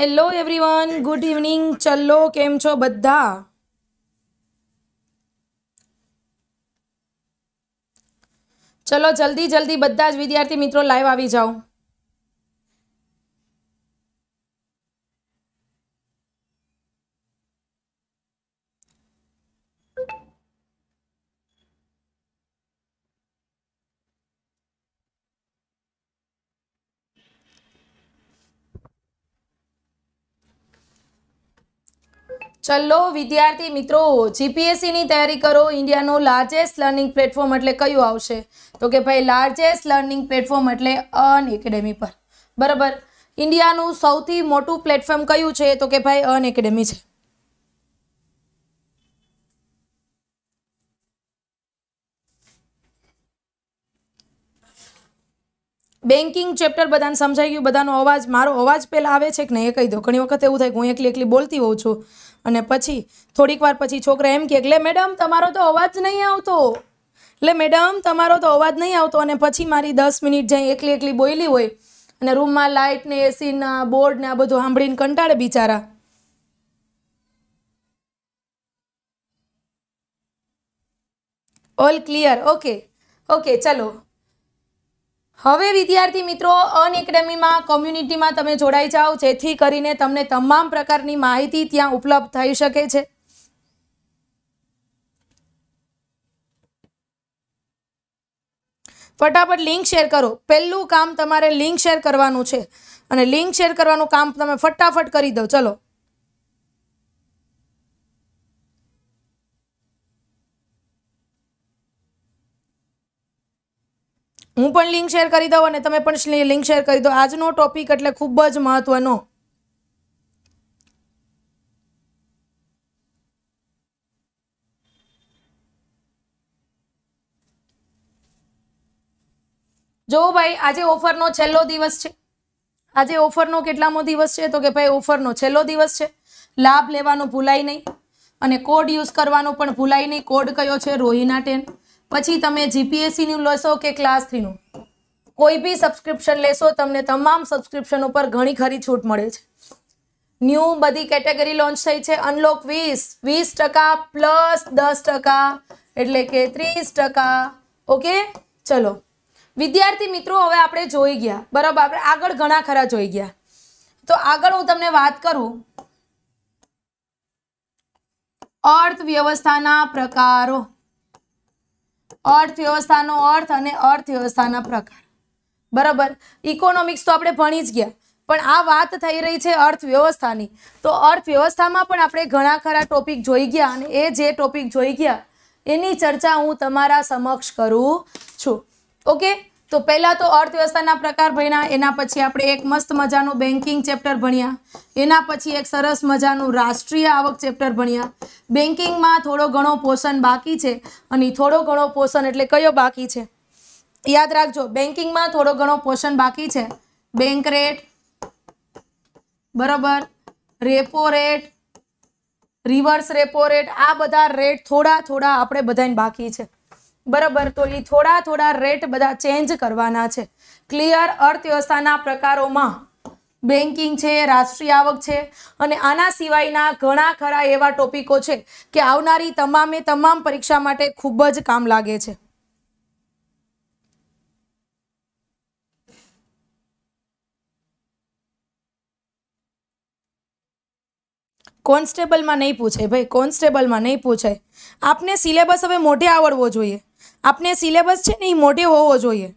hello everyone good evening ચલો કેમ છો બધા ચલો જલ્દી જલ્દી બધા જ વિદ્યાર્થી મિત્રો લાઈવ આવી જાઓ ચલ્લો વિદ્યાર્થી મિત્રો જીપીએસસીની તૈયારી કરો ઇન્ડિયાનું લાર્જેસ્ટ લર્નિંગ પ્લેટફોર્મ એટલે કયું આવશે તો કે ભાઈ લાર્જેસ્ટ લર્નિંગ પ્લેટફોર્મ એટલે અન એકેડેમી પર બરાબર ઇન્ડિયાનું સૌથી મોટું પ્લેટફોર્મ કયું છે તો કે ભાઈ અન એકેડેમી છે બેન્કિંગ ચેપ્ટર બધાને સમજાઈ ગયું બધાનો અવાજ મારો અવાજ પહેલાં આવે છે કે નહીં એ કહી દો ઘણી વખત એવું થાય કે હું એકલી એકલી બોલતી હોઉં છું અને પછી થોડીક વાર પછી છોકરા એમ કે એટલે મેડમ તમારો તો અવાજ નહીં આવતો એટલે મેડમ તમારો તો અવાજ નહીં આવતો અને પછી મારી દસ મિનિટ જ્યાં એકલી એકલી બોલી હોય અને રૂમમાં લાઇટ ને એસીના બોર્ડ ને આ બધું સાંભળીને કંટાળે બિચારા ઓલ ક્લિયર ઓકે ઓકે ચલો હવે વિદ્યાર્થી મિત્રો અન એકેડમીમાં કોમ્યુનિટીમાં તમે જોડાઈ જાઓ જેથી કરીને તમને તમામ પ્રકારની માહિતી ત્યાં ઉપલબ્ધ થઈ શકે છે ફટાફટ લિંક શેર કરો પહેલું કામ તમારે લિંક શેર કરવાનું છે અને લિંક શેર કરવાનું કામ તમે ફટાફટ કરી દો ચલો હું પણ લિંક શેર કરી દઉં અને તમે પણ લિંક શેર કરી દો આજનો ટોપિક એટલે ખૂબ જ મહત્વનો જો ભાઈ આજે ઓફરનો છેલ્લો દિવસ છે આજે ઓફરનો કેટલામો દિવસ છે તો કે ભાઈ ઓફરનો છેલ્લો દિવસ છે લાભ લેવાનો ભૂલાય નહીં અને કોડ યુઝ કરવાનો પણ ભૂલાય નહીં કોડ કયો છે રોહિના ટેન પછી તમે જીપીએસસીનું લેશો કે ક્લાસ થ્રીનું કોઈ બી સબસ્ક્રિપ્શન લેશો તમને તમામ સબસ્ક્રિપ્શન ઉપર ઘણી ખરી છૂટ મળે છે ન્યૂ બધી કેટેગરી લોન્ચ થઈ છે અનલોક વીસ વીસ ટકા પ્લસ દસ ટકા એટલે કે ત્રીસ ટકા ઓકે ચલો વિદ્યાર્થી મિત્રો હવે આપણે જોઈ ગયા બરાબર આપણે આગળ ઘણા ખરા જોઈ ગયા તો આગળ હું તમને વાત કરું અર્થ વ્યવસ્થાના પ્રકારો અર્થવ્યવસ્થાનો અર્થ અને અર્થવ્યવસ્થાના પ્રકાર બરાબર ઇકોનોમિક્સ તો આપણે ભણી જ ગયા પણ આ વાત થઈ રહી છે અર્થવ્યવસ્થાની તો અર્થવ્યવસ્થામાં પણ આપણે ઘણા ખરા ટોપિક જોઈ ગયા અને એ જે ટોપિક જોઈ ગયા એની ચર્ચા હું તમારા સમક્ષ કરું છું ઓકે તો પહેલાં તો અર્થવ્યવસ્થાના પ્રકાર ભણ્યા એના પછી આપણે એક મસ્ત મજાનું બેન્કિંગ ચેપ્ટર ભણ્યા એના પછી એક સરસ મજાનું રાષ્ટ્રીય આવક ચેપ્ટર ભણ્યા બેન્કિંગમાં થોડો ઘણો પોષણ બાકી છે અને થોડો ઘણો પોષણ એટલે કયો બાકી છે યાદ રાખજો બેન્કિંગમાં થોડો ઘણો પોષણ બાકી છે બેંક રેટ બરાબર repo rate reverse repo rate આ બધા રેટ થોડા થોડા આપણે બધાને બાકી છે બરાબર તો એ થોડા થોડા રેટ બધા ચેન્જ કરવાના છે ક્લિયર અર્થવ્યવસ્થાના પ્રકારોમાં બેન્કિંગ છે રાષ્ટ્રીય આવક છે અને આના સિવાયના ઘણા ખરા એવા ટોપિકો છે કે આવનારી તમામે તમામ પરીક્ષા માટે ખૂબ જ કામ લાગે છે કોન્સ્ટેબલમાં નહીં પૂછે ભાઈ કોન્સ્ટેબલમાં નહીં પૂછે આપને સિલેબસ હવે મોઢે આવડવો જોઈએ આપણે સિલેબસ છે ને એ મોટે હોવો જોઈએ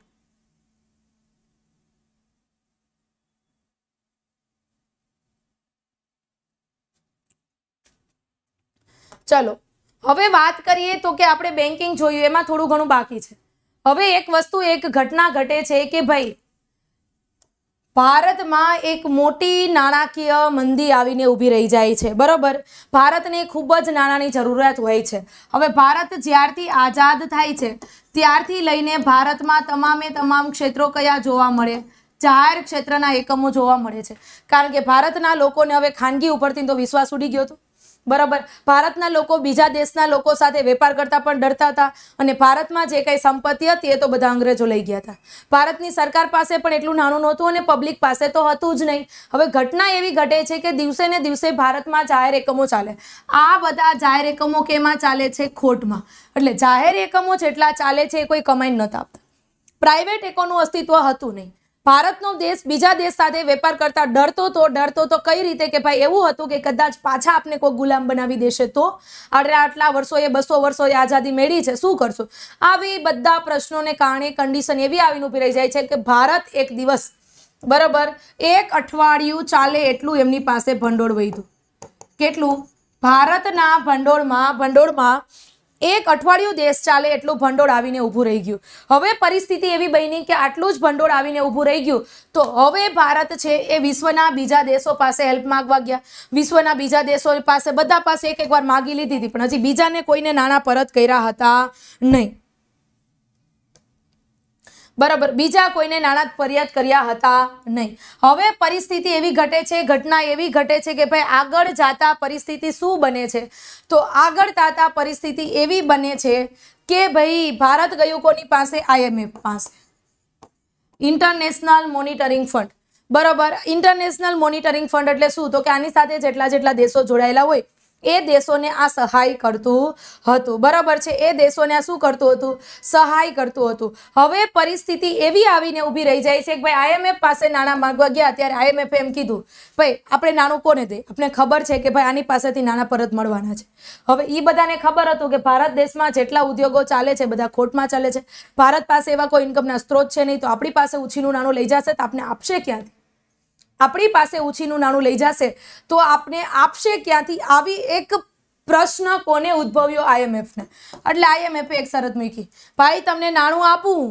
ચલો હવે વાત કરીએ તો કે આપણે બેન્કિંગ જોયું એમાં થોડું ઘણું બાકી છે હવે એક વસ્તુ એક ઘટના ઘટે છે કે ભાઈ ભારતમાં એક મોટી નાણાકીય મંદી આવીને ઊભી રહી જાય છે બરાબર ભારતને ખૂબ જ નાણાંની જરૂરિયાત હોય છે હવે ભારત જ્યારથી આઝાદ થાય છે ત્યારથી લઈને ભારતમાં તમામે તમામ ક્ષેત્રો કયા જોવા મળે જાહેર ક્ષેત્રના એકમો જોવા મળે છે કારણ કે ભારતના લોકોને હવે ખાનગી ઉપરથી તો વિશ્વાસ ઉડી ગયો હતો બરાબર ભારતના લોકો બીજા દેશના લોકો સાથે વેપાર કરતા પણ ડરતા હતા અને ભારતમાં જે કંઈ સંપત્તિ હતી એ તો બધા અંગ્રેજો લઈ ગયા હતા ભારતની સરકાર પાસે પણ એટલું નાનું નહોતું અને પબ્લિક પાસે તો હતું જ નહીં હવે ઘટના એવી ઘટે છે કે દિવસે ને દિવસે ભારતમાં જાહેર એકમો ચાલે આ બધા જાહેર એકમો કેમાં ચાલે છે ખોટમાં એટલે જાહેર એકમો જેટલા ચાલે છે એ કોઈ કમાઈ નહોતા આપતા પ્રાઇવેટ એકોનું અસ્તિત્વ હતું નહીં ભારતનો દેશ બીજા દેશ સાથે વેપાર કરતા ડરતો તો ડરતો તો કઈ રીતે કે ભાઈ એવું હતું કે કદાચ પાછા આપને કોઈ ગુલામ બનાવી દેશે તો આટલા આટલા વર્ષો એ બસો વર્ષો એ આઝાદી મેળવી છે શું કરશું આવી બધા પ્રશ્નોને કારણે કન્ડિશન એવી આવીને ઉભી રહી જાય છે કે ભારત એક દિવસ બરોબર એક અઠવાડિયું ચાલે એટલું એમની પાસે ભંડોળ વધ્યું કેટલું ભારતના ભંડોળમાં ભંડોળમાં એક અઠવાડિયું દેશ ચાલે એટલું ભંડોળ આવીને ઊભું રહી ગયું હવે પરિસ્થિતિ એવી બની કે આટલું જ ભંડોળ આવીને ઊભું રહી ગયું તો હવે ભારત છે એ વિશ્વના બીજા દેશો પાસે હેલ્પ માગવા ગયા વિશ્વના બીજા દેશો પાસે બધા પાસે એક એકવાર માગી લીધી હતી પણ હજી બીજાને કોઈને નાણાં પરત કર્યા હતા નહીં બરાબર બીજા કોઈને નાણાં ફરિયાદ કર્યા હતા નહીં હવે પરિસ્થિતિ એવી ઘટે છે ઘટના એવી ઘટે છે કે ભાઈ આગળ જાતા પરિસ્થિતિ શું બને છે તો આગળ તાતા પરિસ્થિતિ એવી બને છે કે ભાઈ ભારત ગયું કોની પાસે આઈએમએફ પાસે ઇન્ટરનેશનલ મોનિટરિંગ ફંડ બરાબર ઇન્ટરનેશનલ મોનિટરિંગ ફંડ એટલે શું તો કે આની સાથે જેટલા જેટલા દેશો જોડાયેલા હોય એ દેશોને આ સહાય કરતું હતું બરાબર છે એ દેશોને આ શું કરતું હતું સહાય કરતું હતું હવે પરિસ્થિતિ એવી આવીને ઊભી રહી જાય છે કે ભાઈ આઈએમએફ પાસે નાણાં માંગવા ગયા ત્યારે આઈએમએફે એમ કીધું ભાઈ આપણે નાણું કોને દે આપણે ખબર છે કે ભાઈ આની પાસેથી નાણાં પરત મળવાના છે હવે એ બધાને ખબર હતું કે ભારત દેશમાં જેટલા ઉદ્યોગો ચાલે છે બધા ખોટમાં ચાલે છે ભારત પાસે એવા કોઈ ઇન્કમના સ્ત્રોત છે નહીં તો આપણી પાસે ઉછીનું નાણું લઈ જશે તો આપણે આપશે ક્યાંથી આપણી પાસે ઉછીનું નાણું લઈ જશે તો આપને આપશે ક્યાંથી આવી એક પ્રશ્ન કોને ઉદ્ભવ્યો આઈએમએફને એટલે આઈએમએફે એક શરત મૂકી ભાઈ તમને નાણું આપું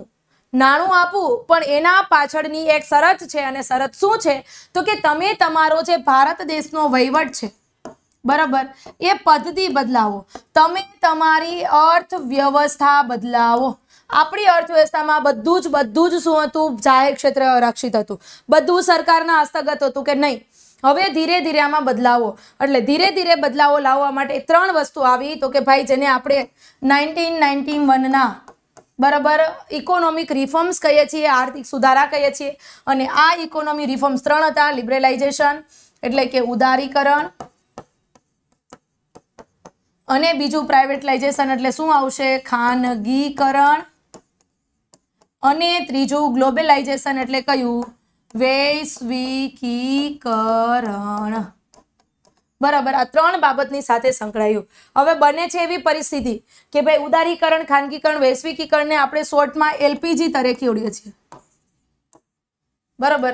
નાણું આપું પણ એના પાછળની એક શરત છે અને શરત શું છે તો કે તમે તમારો જે ભારત દેશનો વહીવટ છે બરાબર એ પદ્ધતિ બદલાવો તમે તમારી અર્થવ્યવસ્થા બદલાવો આપણી અર્થવ્યવસ્થામાં બધું જ બધું જ શું હતું જાહેર ક્ષેત્ર રક્ષિત હતું બધું સરકારના હસ્તગત હતું કે નહીં હવે ધીરે ધીરે આમાં બદલાવો એટલે ધીરે ધીરે બદલાવો લાવવા માટે ત્રણ વસ્તુ આવી તો કે ભાઈ જેને આપણે નાઇન્ટીન નાઇન્ટી વનના બરાબર ઇકોનોમિક રિફોર્મ્સ કહીએ છીએ આર્થિક સુધારા કહીએ છીએ અને આ ઇકોનોમિક રિફોર્મ્સ ત્રણ હતા લિબરલાઇઝેશન એટલે કે ઉદારીકરણ અને બીજું પ્રાઇવેટલાઇઝેશન એટલે શું આવશે ખાનગીકરણ અને ત્રીજું ગ્લોબલાઇઝેશન એટલે કયું વૈશ્વિકીકરણ બરાબર આ ત્રણ બાબતની સાથે સંકળાયું હવે બને છે એવી પરિસ્થિતિ કે ભાઈ ઉદારીકરણ ખાનગીકરણ વૈશ્વિકીકરણને આપણે શોર્ટમાં એલપીજી તરીકે ઓળીએ છીએ બરાબર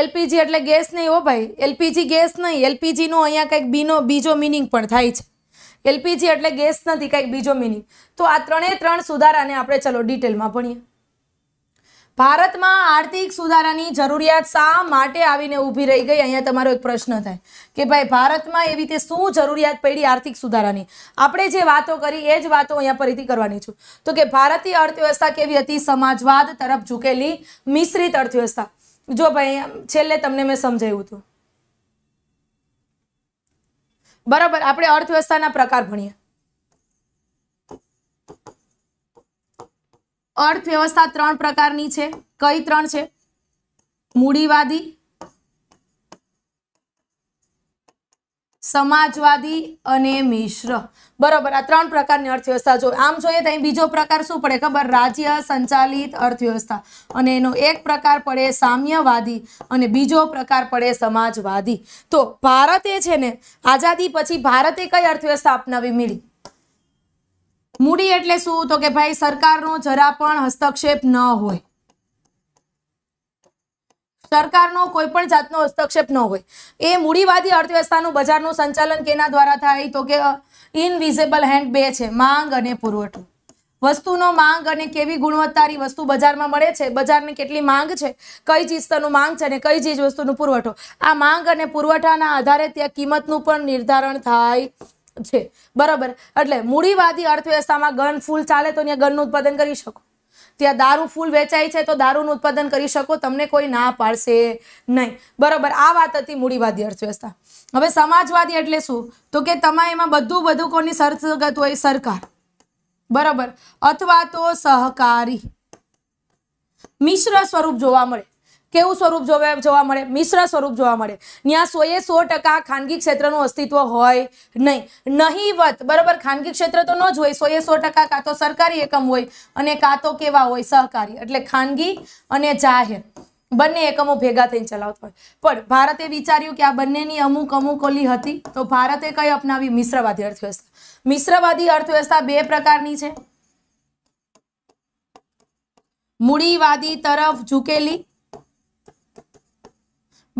એલપીજી એટલે ગેસ નહીં હો ભાઈ એલપીજી ગેસ નહીં એલપીજીનો અહીંયા કંઈક બીનો બીજો મિનિંગ પણ થાય છે એલપીજી એટલે ગેસ નથી કંઈક બીજો મિનિંગ તો આ ત્રણે ત્રણ સુધારાને આપણે ચલો ડિટેલમાં ભણીએ ભારતમાં આર્થિક સુધારાની જરૂરિયાત શા માટે આવીને ઊભી રહી ગઈ અહીંયા તમારો એક પ્રશ્ન થાય કે ભાઈ ભારતમાં એવી રીતે શું જરૂરિયાત પડી આર્થિક સુધારાની આપણે જે વાતો કરી એ જ વાતો અહીંયા ફરીથી કરવાની છું તો કે ભારતીય અર્થવ્યવસ્થા કેવી હતી સમાજવાદ તરફ ઝૂકેલી મિશ્રિત અર્થવ્યવસ્થા જો ભાઈ છેલ્લે તમને મેં સમજાવ્યું હતું બરાબર આપણે અર્થવ્યવસ્થાના પ્રકાર ભણીએ અર્થવ્યવસ્થા ત્રણ પ્રકારની છે કઈ ત્રણ છે મૂડીવાદી સમાજવાદી અને મિશ્ર બરોબર આ ત્રણ પ્રકારની અર્થવ્યવસ્થા જો આમ જોઈએ તો બીજો પ્રકાર શું પડે ખબર રાજ્ય સંચાલિત અર્થવ્યવસ્થા અને એનો એક પ્રકાર પડે સામ્યવાદી અને બીજો પ્રકાર પડે સમાજવાદી તો ભારતે છે ને આઝાદી પછી ભારતે કઈ અર્થવ્યવસ્થા અપનાવી મળી મૂડી એટલે શું તો કે ભાઈ સરકારનો જરા પણ હસ્તક્ષેપ ન હોય સરકારનો કોઈ પણ જાતનો હસ્તક્ષેપ ન હોય એ મૂડીવાદી અર્થવ્યવસ્થાનું બજારનું સંચાલન કેના દ્વારા થાય તો કે ઇનવિઝેબલ હેન્ડ બે છે માંગ અને પુરવઠો વસ્તુનો માંગ અને કેવી ગુણવત્તાની વસ્તુ બજારમાં મળે છે બજારની કેટલી માંગ છે કઈ ચીજનું માંગ છે અને કઈ ચીજ વસ્તુનો પુરવઠો આ માંગ અને પુરવઠાના આધારે ત્યાં કિંમતનું પણ નિર્ધારણ થાય છે બરાબર એટલે મૂડીવાદી અર્થવ્યવસ્થામાં ગન ફૂલ ચાલે તો ત્યાં ગનનું ઉત્પાદન કરી શકો ત્યાં દારૂ ફૂલ વેચાય છે તો દારૂનું ઉત્પાદન કરી શકો તમને કોઈ ના પાડશે નહીં બરાબર આ વાત હતી મૂડીવાદી અર્થવ્યવસ્થા હવે સમાજવાદી એટલે શું તો કે તમારે એમાં બધું બધું કોની સરસગત હોય સરકાર બરાબર અથવા તો સહકારી મિશ્ર સ્વરૂપ જોવા મળે કેવું સ્વરૂપ જોવા મળે મિશ્ર સ્વરૂપ જોવા મળે ત્યાં સોએ સો ટકા ખાનગી ક્ષેત્રનું અસ્તિત્વ હોય નહીં નહીવત બરાબર ખાનગી ક્ષેત્ર તો ન જ હોય સોએ સો ટકા કાં તો સરકારી એકમ હોય અને કાં તો કેવા હોય સહકારી એટલે ખાનગી અને જાહેર બંને એકમો ભેગા થઈને ચલાવતા હોય પણ ભારતે વિચાર્યું કે આ બંનેની અમુક અમુક ઓલી હતી તો ભારતે કઈ અપનાવી મિશ્રવાદી અર્થવ્યવસ્થા મિશ્રવાદી અર્થવ્યવસ્થા બે પ્રકારની છે મૂડીવાદી તરફ ઝૂકેલી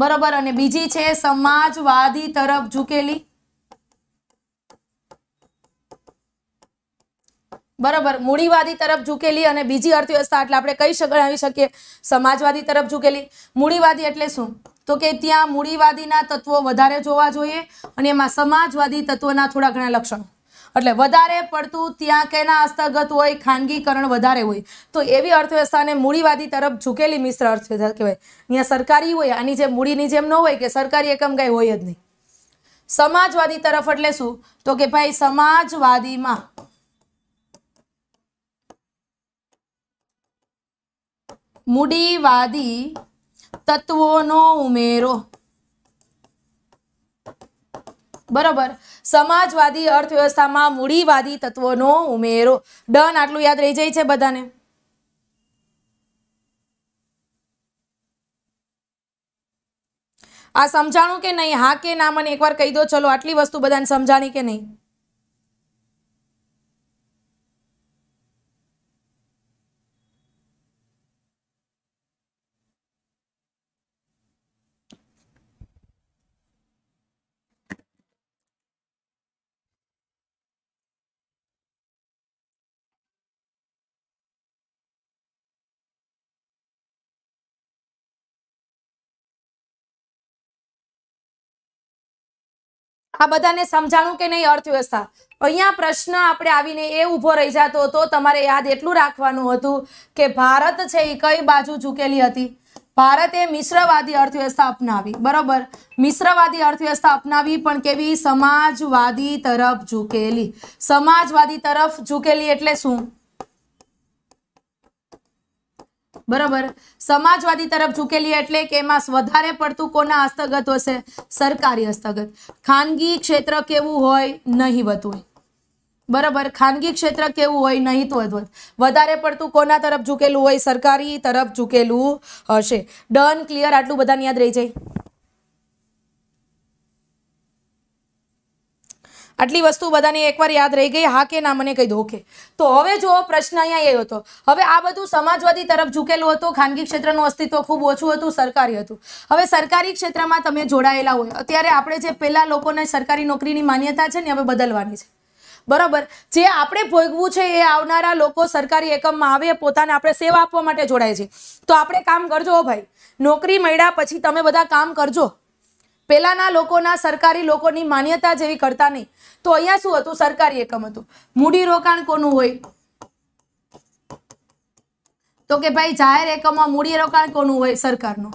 બરોબર અને બીજી છે સમાજવાદી તરફ ઝૂકેલી બરાબર મૂડીવાદી તરફ ઝૂકેલી અને બીજી અર્થવ્યવસ્થા એટલે આપણે કઈ ગણાવી શકીએ સમાજવાદી તરફ ઝૂકેલી મૂડીવાદી એટલે શું તો કે ત્યાં મૂડીવાદીના તત્વો વધારે જોવા જોઈએ અને એમાં સમાજવાદી તત્વોના થોડા ઘણા લક્ષણો એટલે વધારે પડતું ત્યાં કેના હસ્તગત હોય ખાનગીકરણ વધારે હોય તો એવી અર્થવ્યવસ્થાને મૂડીવાદી તરફ ઝૂકેલી મિશ્ર અર્થવ્યવસ્થા કહેવાય અહીંયા સરકારી હોય આની જે મૂડીની જેમ ન હોય કે સરકારી એકમ કંઈ હોય જ નહીં સમાજવાદી તરફ એટલે શું તો કે ભાઈ સમાજવાદીમાં મૂડીવાદી તત્વોનો ઉમેરો બરાબર સમાજવાદી અર્થવ્યવસ્થામાં મૂડીવાદી તત્વોનો ઉમેરો ડન આટલું યાદ રહી જાય છે બધાને આ સમજાણું કે નહીં હા કે ના મને એકવાર કહી દો ચલો આટલી વસ્તુ બધાને સમજાણી કે નહીં આ બધાને સમજાણું કે નહીં અર્થવ્યવસ્થા અહીંયા પ્રશ્ન આપણે આવીને એ ઊભો રહી જતો હતો તમારે યાદ એટલું રાખવાનું હતું કે ભારત છે એ કઈ બાજુ ઝૂકેલી હતી ભારતે મિશ્રવાદી અર્થવ્યવસ્થા અપનાવી બરોબર મિશ્રવાદી અર્થવ્યવસ્થા અપનાવી પણ કેવી સમાજવાદી તરફ ઝૂકેલી સમાજવાદી તરફ ઝૂકેલી એટલે શું બરોબર સમાજવાદી તરફ ઝૂકેલી એટલે કે એમાં વધારે પડતું કોના હસ્તગત હશે સરકારી હસ્તગત ખાનગી ક્ષેત્ર કેવું હોય નહીવત હોય બરાબર ખાનગી ક્ષેત્ર કેવું હોય નહીં તો વધારે પડતું કોના તરફ ઝૂકેલું હોય સરકારી તરફ ઝૂકેલું હશે ડન ક્લિયર આટલું બધાને યાદ રહી જાય આટલી વસ્તુ બધાને એકવાર યાદ રહી ગઈ હા કે ના મને કંઈ દો તો હવે જો પ્રશ્ન અહીંયા એ હતો હવે આ બધું સમાજવાદી તરફ ઝૂકેલું હતું ખાનગી ક્ષેત્રનું અસ્તિત્વ ખૂબ ઓછું હતું સરકારી હતું હવે સરકારી ક્ષેત્રમાં તમે જોડાયેલા હોય અત્યારે આપણે જે પહેલાં લોકોને સરકારી નોકરીની માન્યતા છે ને હવે બદલવાની છે બરાબર જે આપણે ભોગવું છે એ આવનારા લોકો સરકારી એકમમાં આવે પોતાને આપણે સેવા આપવા માટે જોડાય છે તો આપણે કામ કરજો ભાઈ નોકરી મળ્યા પછી તમે બધા કામ કરજો પેલાના લોકોના સરકારી લોકોની માન્યતા જેવી કરતા નહીં તો અહીંયા શું હતું સરકારી એકમ હતું મૂડી રોકાણ કોનું હોય તો કે ભાઈ જાહેર એકમમાં મૂડી રોકાણ કોનું હોય સરકારનું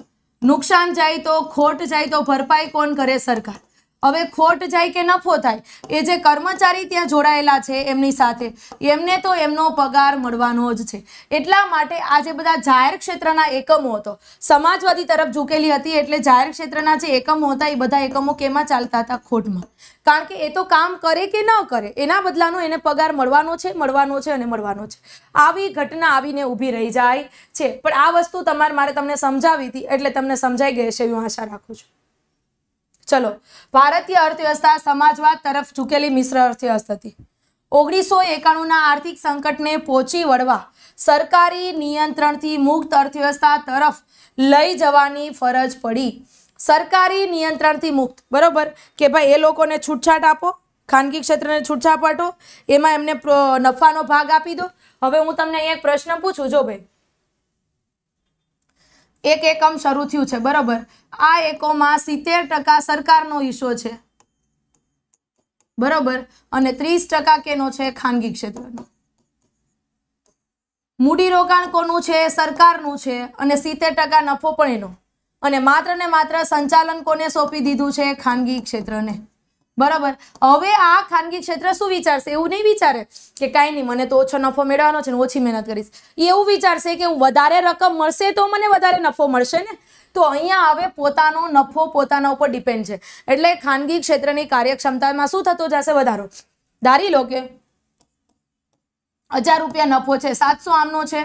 નુકસાન જાય તો ખોટ જાય તો ભરપાઈ કોણ કરે સરકાર હવે ખોટ જાય કે નફો થાય એ જે કર્મચારી ત્યાં જોડાયેલા છે એમની સાથે એમને તો એમનો પગાર મળવાનો જ છે એટલા માટે આજે બધા જાહેર ક્ષેત્રના એકમો હતો સમાજવાદી તરફ ઝૂકેલી હતી એટલે જાહેર ક્ષેત્રના જે એકમો હતા એ બધા એકમો કેમાં ચાલતા હતા ખોટમાં કારણ કે એ તો કામ કરે કે ન કરે એના બદલાનો એને પગાર મળવાનો છે મળવાનો છે અને મળવાનો છે આવી ઘટના આવીને ઊભી રહી જાય છે પણ આ વસ્તુ તમારે મારે તમને સમજાવી હતી એટલે તમને સમજાઈ ગઈ છે એવી હું આશા રાખું છું ચલો ભારતીય અર્થવ્યવસ્થા સમાજવાદ તરફ ચૂકેલી મિશ્ર અર્થવ્યવસ્થા હતી ઓગણીસો એકાણુંના આર્થિક સંકટને પહોંચી વળવા સરકારી નિયંત્રણથી મુક્ત અર્થવ્યવસ્થા તરફ લઈ જવાની ફરજ પડી સરકારી નિયંત્રણથી મુક્ત બરાબર કે ભાઈ એ લોકોને છૂટછાટ આપો ખાનગી ક્ષેત્રને છૂટછાટ આપો એમાં એમને નફાનો ભાગ આપી દો હવે હું તમને એક પ્રશ્ન પૂછું જો ભાઈ એક એકમ શરૂ થયું છે બરાબર આ એકોમાં સિત્તેર ટકા સરકારનો હિસ્સો છે બરોબર અને ત્રીસ ટકા કેનો છે ખાનગી ક્ષેત્રનો મૂડીરોકાણ કોનું છે સરકારનું છે અને સિત્તેર ટકા નફો પણ એનો અને માત્ર ને માત્ર સંચાલન કોને સોંપી દીધું છે ખાનગી ક્ષેત્રને બરાબર હવે આ ખાનગી ક્ષેત્ર શું વિચારશે એવું નહીં વિચારે કે કાંઈ નહીં મને તો ઓછો નફો મેળવવાનો છે ને ઓછી મહેનત કરીશ એવું વિચારશે કે હું વધારે રકમ મળશે તો મને વધારે નફો મળશે ને તો અહીંયા હવે પોતાનો નફો પોતાના ઉપર ડિપેન્ડ છે એટલે ખાનગી ક્ષેત્રની કાર્યક્ષમતામાં શું થતો જશે વધારો ધારી લો કે હજાર રૂપિયા નફો છે સાતસો આમનો છે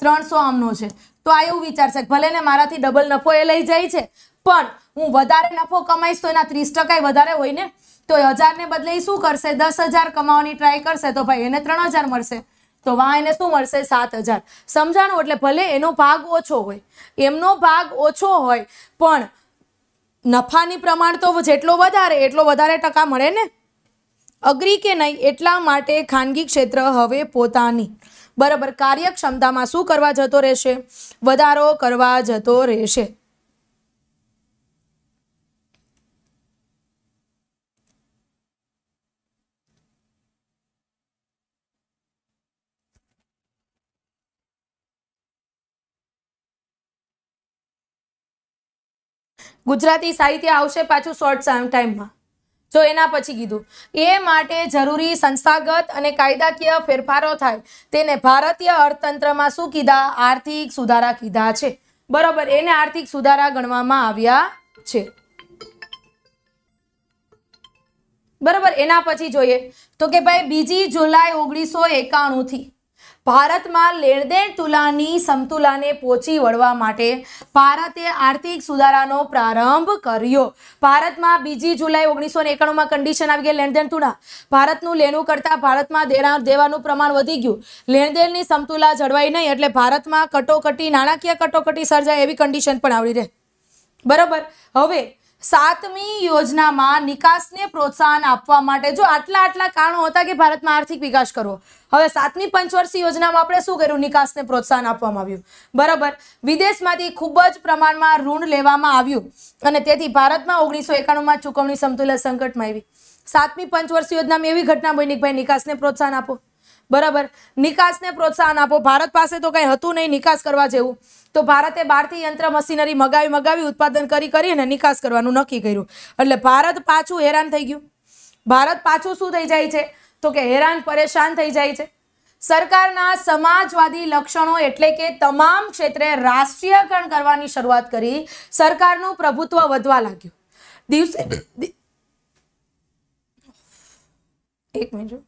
ત્રણસો આમનો છે તો આ એવું વિચારશે ભલે ને મારાથી ડબલ નફો એ લઈ જાય છે પણ હું વધારે નફો કમાઈશ તો એના ત્રીસ ટકા વધારે હોય ને તો એ હજારને બદલે એ શું કરશે દસ હજાર કમાવાની ટ્રાય કરશે તો ભાઈ એને ત્રણ હજાર મળશે તો વા એને શું મળશે સાત હજાર સમજાણું એટલે ભલે એનો ભાગ ઓછો હોય એમનો ભાગ ઓછો હોય પણ નફાની પ્રમાણ તો જેટલો વધારે એટલો વધારે ટકા મળે ને અગ્રી કે નહીં એટલા માટે ખાનગી ક્ષેત્ર હવે પોતાની બરાબર કાર્યક્ષમતામાં શું કરવા જતો રહેશે વધારો કરવા જતો રહેશે ગુજરાતી સાહિત્ય આવશે પાછું શોર્ટ ટાઈમમાં જો એના પછી કીધું એ માટે જરૂરી સંસ્થાગત અને કાયદાકીય ફેરફારો થાય તેને ભારતીય અર્થતંત્રમાં શું કીધા આર્થિક સુધારા કીધા છે બરોબર એને આર્થિક સુધારા ગણવામાં આવ્યા છે બરોબર એના પછી જોઈએ તો કે ભાઈ બીજી જુલાઈ ઓગણીસો એકાણુંથી ભારતમાં લેણદેણ તુલાની સમતુલાને પહોંચી વળવા માટે ભારતે આર્થિક સુધારાનો પ્રારંભ કર્યો ભારતમાં બીજી જુલાઈ ઓગણીસો ને એકાણુંમાં કન્ડિશન આવી ગઈ લેણદેણ તુલા ભારતનું લેણું કરતાં ભારતમાં દેણા દેવાનું પ્રમાણ વધી ગયું લેણદેણની સમતુલા જળવાઈ નહીં એટલે ભારતમાં કટોકટી નાણાકીય કટોકટી સર્જાય એવી કન્ડિશન પણ આવડી રહે બરાબર હવે સાતમી યોજનામાં નિકાસને પ્રોત્સાહન આપવા માટે જો આટલા આટલા કારણો હતા કે ભારતમાં આર્થિક વિકાસ કરવો હવે સાતમી પંચવર્ષીય યોજનામાં આપણે શું કર્યું નિકાસને પ્રોત્સાહન આપવામાં આવ્યું બરાબર વિદેશમાંથી ખૂબ જ પ્રમાણમાં ઋણ લેવામાં આવ્યું અને તેથી ભારતમાં ઓગણીસો એકાણુંમાં ચૂકવણી સમતુલા સંકટમાં આવી સાતમી પંચવર્ષીય યોજનામાં એવી ઘટના બની ભાઈ નિકાસને પ્રોત્સાહન આપો બરાબર નિકાસને પ્રોત્સાહન આપો ભારત પાસે તો કંઈ હતું નહીં નિકાસ કરવા જેવું તો ભારતે બહારથી યંત્ર મશીનરી મગાવી મગાવી ઉત્પાદન કરી કરી અને નિકાસ કરવાનું નક્કી કર્યું એટલે ભારત પાછું હેરાન થઈ ગયું ભારત પાછું શું થઈ જાય છે તો કે હેરાન પરેશાન થઈ જાય છે સરકારના સમાજવાદી લક્ષણો એટલે કે તમામ ક્ષેત્રે રાષ્ટ્રીયકરણ કરવાની શરૂઆત કરી સરકારનું પ્રભુત્વ વધવા લાગ્યું દિવસે એક મિનિટ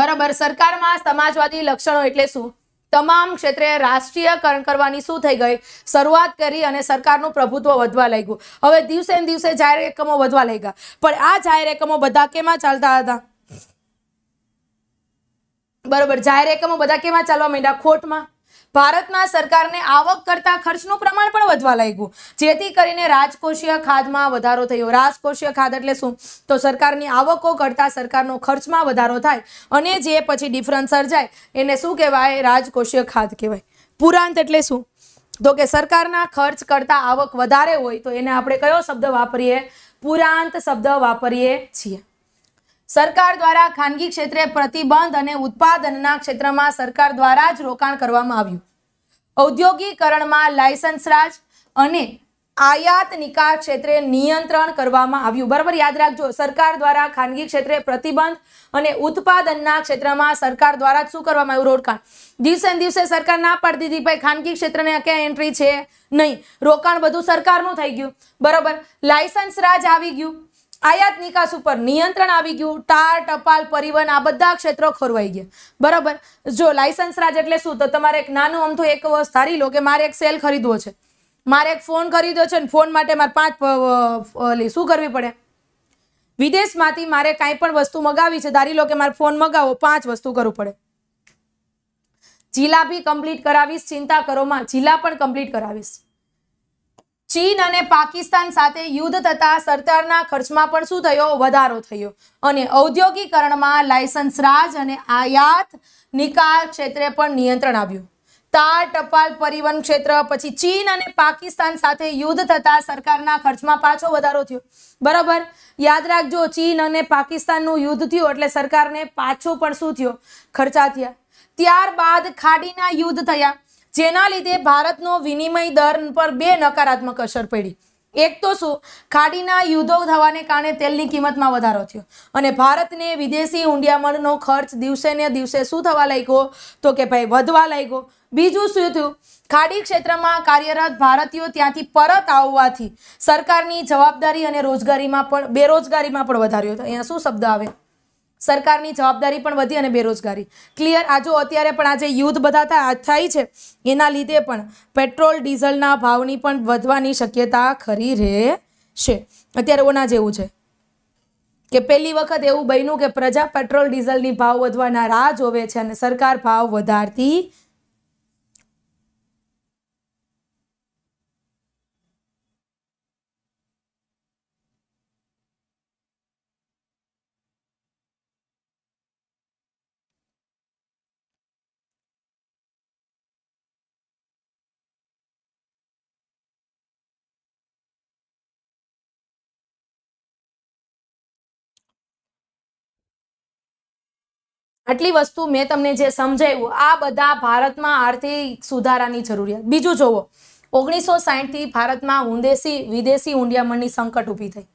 બરાબર સરકારમાં સમાજવાદી લક્ષણો એટલે શું તમામ ક્ષેત્રે રાષ્ટ્રીયકરણ કરવાની શું થઈ ગઈ શરૂઆત કરી અને સરકારનું પ્રભુત્વ વધવા લાગ્યું હવે દિવસે દિવસે જાહેર એકમો વધવા લાગ્યા પણ આ જાહેર એકમો બધા કેમાં ચાલતા હતા બરોબર જાહેર એકમો બધા કેમાં ચાલવા માંડ્યા ખોટમાં ભારતમાં સરકારને આવક કરતાં ખર્ચનું પ્રમાણ પણ વધવા લાગ્યું જેથી કરીને રાજકોષીય ખાદમાં વધારો થયો રાજકોષીય ખાધ એટલે શું તો સરકારની આવકો કરતાં સરકારનો ખર્ચમાં વધારો થાય અને જે પછી ડિફરન્સ સર્જાય એને શું કહેવાય રાજકોષીય ખાદ કહેવાય પુરાંત એટલે શું તો કે સરકારના ખર્ચ કરતાં આવક વધારે હોય તો એને આપણે કયો શબ્દ વાપરીએ પુરાંત શબ્દ વાપરીએ છીએ સરકાર દ્વારા ખાનગી ક્ષેત્રે પ્રતિબંધ અને ઉત્પાદનના ક્ષેત્રમાં સરકાર દ્વારા જ રોકાણ કરવામાં આવ્યું ઔદ્યોગિકરણમાં લાયસન્સ રાજ અને આયાત નિકાસ ક્ષેત્રે નિયંત્રણ કરવામાં આવ્યું બરાબર યાદ રાખજો સરકાર દ્વારા ખાનગી ક્ષેત્રે પ્રતિબંધ અને ઉત્પાદનના ક્ષેત્રમાં સરકાર દ્વારા શું કરવામાં આવ્યું રોકાણ દિવસે દિવસે સરકાર ના પાડતી હતી ભાઈ ખાનગી ક્ષેત્રને ક્યાં એન્ટ્રી છે નહીં રોકાણ બધું સરકારનું થઈ ગયું બરાબર લાયસન્સ રાજ આવી ગયું આયાત નિકાસ ઉપર નિયંત્રણ આવી ગયું ટાર ટપાલ પરિવહન આ બધા ક્ષેત્રો ખોરવાઈ ગયા બરાબર જો લાયસન્સ રાજ એટલે શું તો તમારે એક નાનું અમથું એક ધારી લો કે મારે એક સેલ ખરીદવો છે મારે એક ફોન ખરીદ્યો છે ને ફોન માટે મારે પાંચ શું કરવી પડે વિદેશમાંથી મારે કાંઈ પણ વસ્તુ મગાવી છે ધારી લો કે મારે ફોન મગાવો પાંચ વસ્તુ કરવું પડે જિલ્લા બી કમ્પ્લીટ કરાવીશ ચિંતા કરો કરોમાં જિલ્લા પણ કમ્પ્લીટ કરાવીશ ચીન અને પાકિસ્તાન સાથે યુદ્ધ થતા સરકારના ખર્ચમાં પણ શું થયો વધારો થયો અને ઔદ્યોગિકરણમાં લાયસન્સ રાજ અને આયાત નિકાલ ક્ષેત્રે પણ નિયંત્રણ આવ્યું તાર ટપાલ પરિવહન ક્ષેત્ર પછી ચીન અને પાકિસ્તાન સાથે યુદ્ધ થતા સરકારના ખર્ચમાં પાછો વધારો થયો બરાબર યાદ રાખજો ચીન અને પાકિસ્તાનનું યુદ્ધ થયું એટલે સરકારને પાછો પણ શું થયો ખર્ચા થયા ત્યારબાદ ખાડીના યુદ્ધ થયા જેના લીધે ભારતનો વિનિમય દર પર બે નકારાત્મક અસર પડી એક તો શું ખાડીના યુદ્ધો થવાને કારણે તેલની કિંમતમાં વધારો થયો અને ભારતને વિદેશી ઊંડિયામણનો ખર્ચ દિવસે ને દિવસે શું થવા લાગ્યો તો કે ભાઈ વધવા લાગ્યો બીજું શું થયું ખાડી ક્ષેત્રમાં કાર્યરત ભારતીયો ત્યાંથી પરત આવવાથી સરકારની જવાબદારી અને રોજગારીમાં પણ બેરોજગારીમાં પણ વધાર્યો હતો અહીંયા શું શબ્દ આવે સરકારની જવાબદારી પણ વધી અને બેરોજગારી ક્લિયર આજો અત્યારે પણ આજે યુદ્ધ બધા થાય છે એના લીધે પણ પેટ્રોલ ડીઝલના ભાવની પણ વધવાની શક્યતા ખરી રહે છે અત્યારે ઓના જેવું છે કે પહેલી વખત એવું બન્યું કે પ્રજા પેટ્રોલ ડીઝલની ભાવ વધવાના રાહ જોવે છે અને સરકાર ભાવ વધારતી આટલી વસ્તુ મેં તમને જે સમજાવ્યું આ બધા ભારતમાં આર્થિક સુધારાની જરૂરિયાત બીજું જોવો ઓગણીસો સાહીઠથી ભારતમાં ઉંદેશી વિદેશી ઊંડિયામણની સંકટ ઊભી થઈ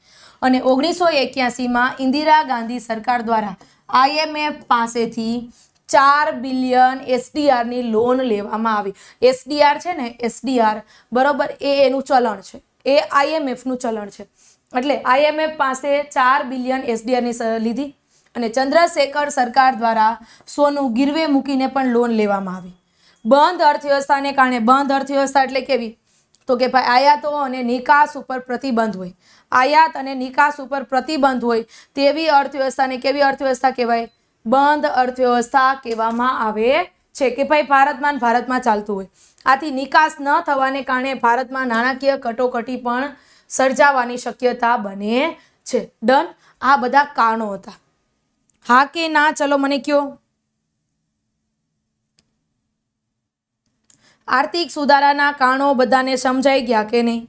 અને ઓગણીસો એક્યાસીમાં ઇન્દિરા ગાંધી સરકાર દ્વારા આઈએમએફ પાસેથી ચાર બિલિયન એસડીઆરની લોન લેવામાં આવી એસડીઆર છે ને એસડીઆર બરોબર એ એનું ચલણ છે એ આઈએમએફનું ચલણ છે એટલે આઈએમએફ પાસે ચાર બિલિયન એસડીઆરની લીધી અને ચંદ્રશેખર સરકાર દ્વારા સોનું ગીરવે મૂકીને પણ લોન લેવામાં આવી બંધ અર્થવ્યવસ્થાને કારણે બંધ અર્થવ્યવસ્થા એટલે કેવી તો કે ભાઈ આયાતો અને નિકાસ ઉપર પ્રતિબંધ હોય આયાત અને નિકાસ ઉપર પ્રતિબંધ હોય તેવી અર્થવ્યવસ્થાને કેવી અર્થવ્યવસ્થા કહેવાય બંધ અર્થવ્યવસ્થા કહેવામાં આવે છે કે ભાઈ ભારતમાં ભારતમાં ચાલતું હોય આથી નિકાસ ન થવાને કારણે ભારતમાં નાણાકીય કટોકટી પણ સર્જાવાની શક્યતા બને છે ડન આ બધા કારણો હતા હા કે ના ચલો મને કયો આર્થિક સુધારાના કારણો બધાને સમજાઈ ગયા કે નહીં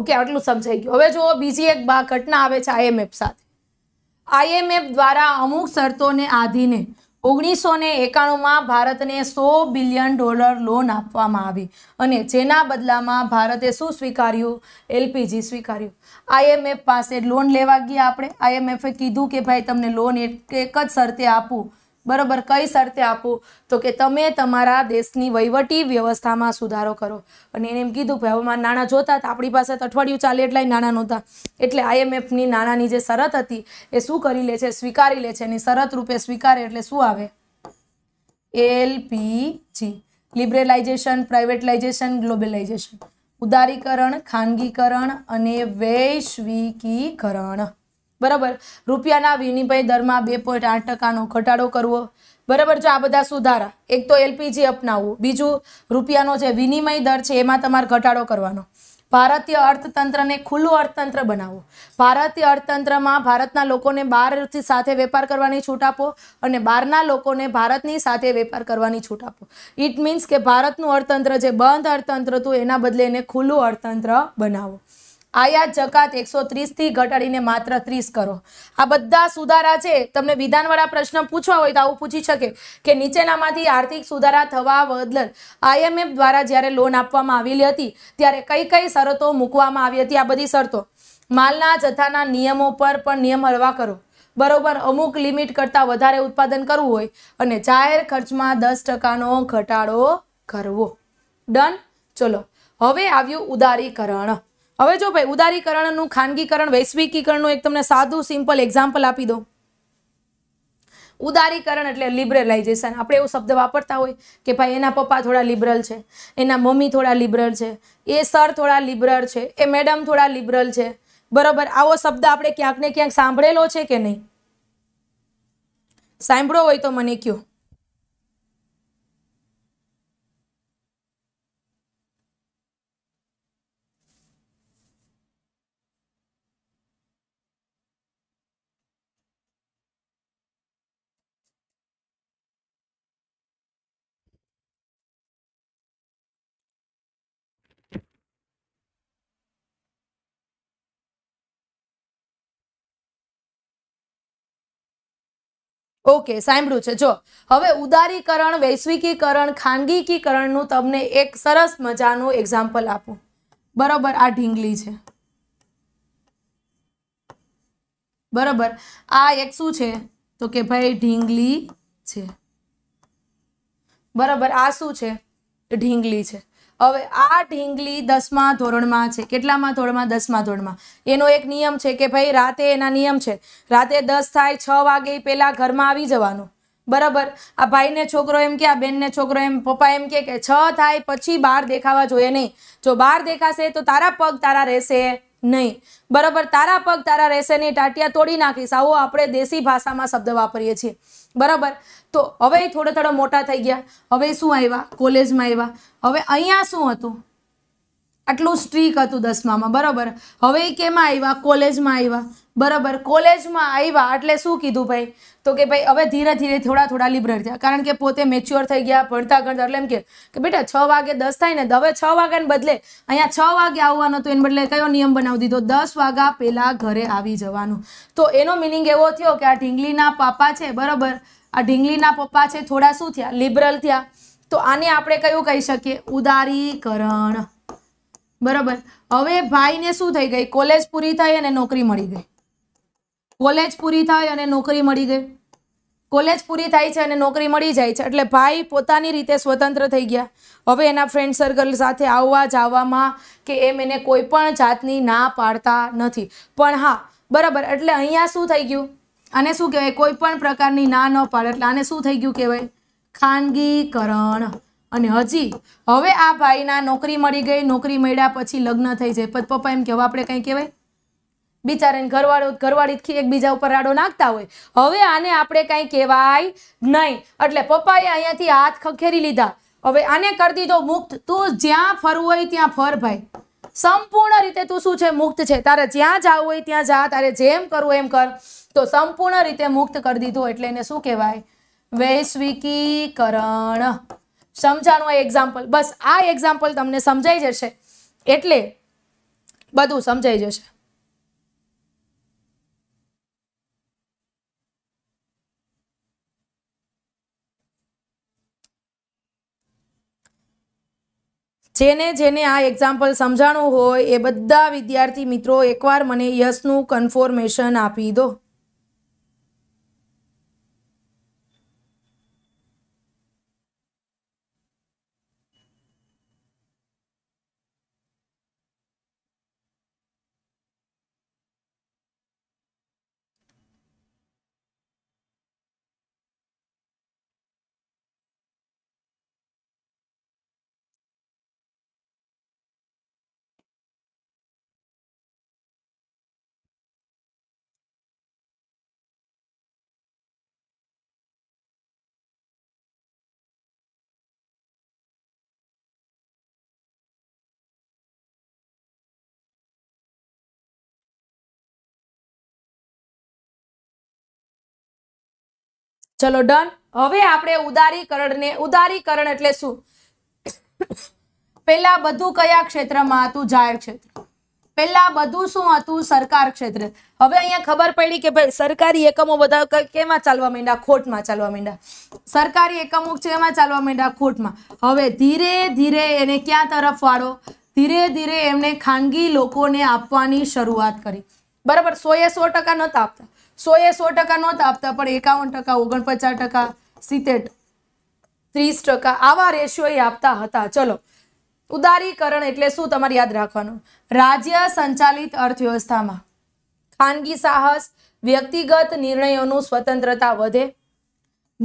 ઓકે આટલું સમજાઈ ગયું હવે જુઓ બીજી એક ઘટના આવે છે આઈએમએફ સાથે આઈએમએફ દ્વારા અમુક શરતોને આધીને ઓગણીસો ને એકાણુંમાં ભારતને સો બિલિયન ડોલર લોન આપવામાં આવી અને જેના બદલામાં ભારતે શું સ્વીકાર્યું એલપીજી સ્વીકાર્યું આઈએમએફ પાસે લોન લેવા ગયા આપણે આઈએમએફે કીધું કે ભાઈ તમને લોન એક જ શરતે આપું બરોબર કઈ શરતે આપું તો કે તમે તમારા દેશની વહીવટી વ્યવસ્થામાં સુધારો કરો અને એને એમ કીધું કે હવે નાણાં જોતા હતા આપણી પાસે તો અઠવાડિયું ચાલે એટલાય નાણાં નહોતા એટલે આઈએમએફની નાણાંની જે શરત હતી એ શું કરી લે છે સ્વીકારી લે છે એની શરત રૂપે સ્વીકારે એટલે શું આવે એલપીજી લિબરલાઇઝેશન પ્રાઇવેટલાઇઝેશન ગ્લોબલાઇઝેશન ઉદારીકરણ ખાનગીકરણ અને વૈશ્વિકીકરણ બરાબર રૂપિયાના વિનિમય દરમાં બે પોઈન્ટ આઠ ટકાનો ઘટાડો કરવો બરાબર જો આ બધા સુધારા એક તો એલપીજી અપનાવવું બીજું રૂપિયાનો જે વિનિમય દર છે એમાં તમારે ઘટાડો કરવાનો ભારતીય અર્થતંત્રને ખુલ્લું અર્થતંત્ર બનાવો ભારતીય અર્થતંત્રમાં ભારતના લોકોને બહારથી સાથે વેપાર કરવાની છૂટ આપો અને બહારના લોકોને ભારતની સાથે વેપાર કરવાની છૂટ આપો ઇટ મીન્સ કે ભારતનું અર્થતંત્ર જે બંધ અર્થતંત્ર હતું એના બદલે એને ખુલ્લું અર્થતંત્ર બનાવો આયાત જકાત એકસો ત્રીસથી ઘટાડીને માત્ર ત્રીસ કરો આ બધા સુધારા છે તમને વિધાનવાળા પ્રશ્ન પૂછવા હોય તો આવું પૂછી શકે કે નીચેનામાંથી આર્થિક સુધારા થવા બદલ આઈએમએફ દ્વારા જ્યારે લોન આપવામાં આવેલી હતી ત્યારે કઈ કઈ શરતો મૂકવામાં આવી હતી આ બધી શરતો માલના જથ્થાના નિયમો પર પણ નિયમ હળવા કરો બરોબર અમુક લિમિટ કરતાં વધારે ઉત્પાદન કરવું હોય અને જાહેર ખર્ચમાં દસ ટકાનો ઘટાડો કરવો ડન ચલો હવે આવ્યું ઉદારીકરણ હવે જો ભાઈ ઉદારીકરણનું ખાનગીકરણ વૈશ્વિકીકરણનું એક તમને સાદું સિમ્પલ એક્ઝામ્પલ આપી દો ઉદારીકરણ એટલે લિબરલાઇઝેશન આપણે એવો શબ્દ વાપરતા હોય કે ભાઈ એના પપ્પા થોડા લિબરલ છે એના મમ્મી થોડા લિબરલ છે એ સર થોડા લિબરલ છે એ મેડમ થોડા લિબરલ છે બરોબર આવો શબ્દ આપણે ક્યાંક ને ક્યાંક સાંભળેલો છે કે નહીં સાંભળો હોય તો મને કયો ઓકે સાંભળ્યું છે જો હવે ઉદારીકરણ વૈશ્વિકીકરણ ખાનગીકીકરણનું તમને એક સરસ મજાનું એક્ઝામ્પલ આપું બરાબર આ ઢીંગલી છે બરાબર આ એક શું છે તો કે ભાઈ ઢીંગલી છે બરાબર આ શું છે ઢીંગલી છે હવે આ ઢીંગલી દસમા ધોરણમાં છે કેટલામાં ધોરણમાં દસમા ધોરણમાં એનો એક નિયમ છે કે ભાઈ રાતે એના નિયમ છે રાતે દસ થાય છ વાગે પહેલાં ઘરમાં આવી જવાનું બરાબર આ ભાઈને છોકરો એમ કે આ બેનને છોકરો એમ પપ્પા એમ કે છ થાય પછી બહાર દેખાવા જોઈએ નહીં જો બહાર દેખાશે તો તારા પગ તારા રહેશે નહીં બરાબર તારા પગ તારા રહેશે ને ટાટિયા તોડી નાખીશ આવો આપણે દેશી ભાષામાં શબ્દ વાપરીએ છીએ બરાબર તો હવે થોડો થોડા મોટા થઈ ગયા હવે શું આવ્યા કોલેજમાં આવ્યા હવે અહીંયા શું હતું આટલું સ્ટ્રીક હતું દસમામાં બરાબર હવે કેમાં આવ્યા કોલેજમાં આવ્યા બરાબર કોલેજમાં આવ્યા એટલે શું કીધું ભાઈ તો કે ભાઈ હવે ધીરે ધીરે થોડા થોડા લિબરલ થયા કારણ કે પોતે મેચ્યોર થઈ ગયા ભણતા ગણતા એટલે એમ કે બેટા છ વાગે દસ થાય ને હવે છ વાગ્યાને બદલે અહીંયા છ વાગે આવવાનો તો એને બદલે કયો નિયમ બનાવી દીધો દસ વાગ્યા પહેલાં ઘરે આવી જવાનું તો એનો મિનિંગ એવો થયો કે આ ઢીંગલીના પાપા છે બરાબર આ ઢીંગલીના પપ્પા છે થોડા શું થયા લિબરલ થયા તો આને આપણે કયું કહી શકીએ ઉદારીકરણ બરાબર હવે ભાઈને શું થઈ ગઈ કોલેજ પૂરી થઈ અને નોકરી મળી ગઈ કોલેજ પૂરી થાય અને નોકરી મળી ગઈ કોલેજ પૂરી થાય છે અને નોકરી મળી જાય છે એટલે ભાઈ પોતાની રીતે સ્વતંત્ર થઈ ગયા હવે એના ફ્રેન્ડ સર્કલ સાથે આવવા જવામાં કે એમ એને કોઈ પણ જાતની ના પાડતા નથી પણ હા બરાબર એટલે અહીંયા શું થઈ ગયું આને શું કહેવાય કોઈ પણ પ્રકારની ના ન પાડે એટલે આને શું થઈ ગયું કહેવાય ખાનગીકરણ અને હજી હવે આ ભાઈના નોકરી મળી ગઈ નોકરી મળ્યા પછી લગ્ન થઈ જાય પછી પપ્પા એમ કહેવા આપણે કંઈ કહેવાય બિચારાને ઘરવાળો ઘરવાળી એકબીજા ઉપર રાડો નાખતા હોય હવે આને આપણે કંઈ કહેવાય નહીં એટલે પપ્પાએ અહીંયાથી હાથ ખખેરી લીધા હવે આને કરી દીધો મુક્ત તું જ્યાં ફરવું હોય ત્યાં ફર ભાઈ સંપૂર્ણ રીતે તું શું છે મુક્ત છે તારે જ્યાં જવું હોય ત્યાં જા તારે જેમ કરવું એમ કર તો સંપૂર્ણ રીતે મુક્ત કરી દીધું એટલે એને શું કહેવાય વૈશ્વિકીકરણ સમજાણું આ એક્ઝામ્પલ બસ આ એક્ઝામ્પલ તમને સમજાઈ જશે એટલે બધું સમજાઈ જશે જેને જેને આ એક્ઝામ્પલ સમજાણું હોય એ બધા વિદ્યાર્થી મિત્રો એકવાર મને યશનું કન્ફોર્મેશન આપી દો ચલો ડન હવે આપણે ઉદારીકરણને ઉદારીકરણ એટલે શું પહેલા બધું કયા ક્ષેત્રમાં હતું જાહેર ક્ષેત્ર પહેલા બધું શું હતું સરકાર ક્ષેત્ર હવે અહીંયા ખબર પડી કે ભાઈ સરકારી એકમો બધા કેમાં ચાલવા માંડ્યા ખોટમાં ચાલવા માંડ્યા સરકારી એકમો કેમાં ચાલવા માંડ્યા ખોટમાં હવે ધીરે ધીરે એને ક્યાં તરફ વાળો ધીરે ધીરે એમને ખાનગી લોકોને આપવાની શરૂઆત કરી બરાબર સો એ સો ટકા નહોતા આપતા સોએ સો ટકા નહોતા આપતા પણ એકાવન ટકા ઓગણપચાસ ટકા સિત્તેર ત્રીસ ટકા આવા રેશિયો આપતા હતા ચલો ઉદારીકરણ એટલે શું તમારે યાદ રાખવાનું રાજ્ય સંચાલિત અર્થવ્યવસ્થામાં ખાનગી સાહસ વ્યક્તિગત નિર્ણયોનું સ્વતંત્રતા વધે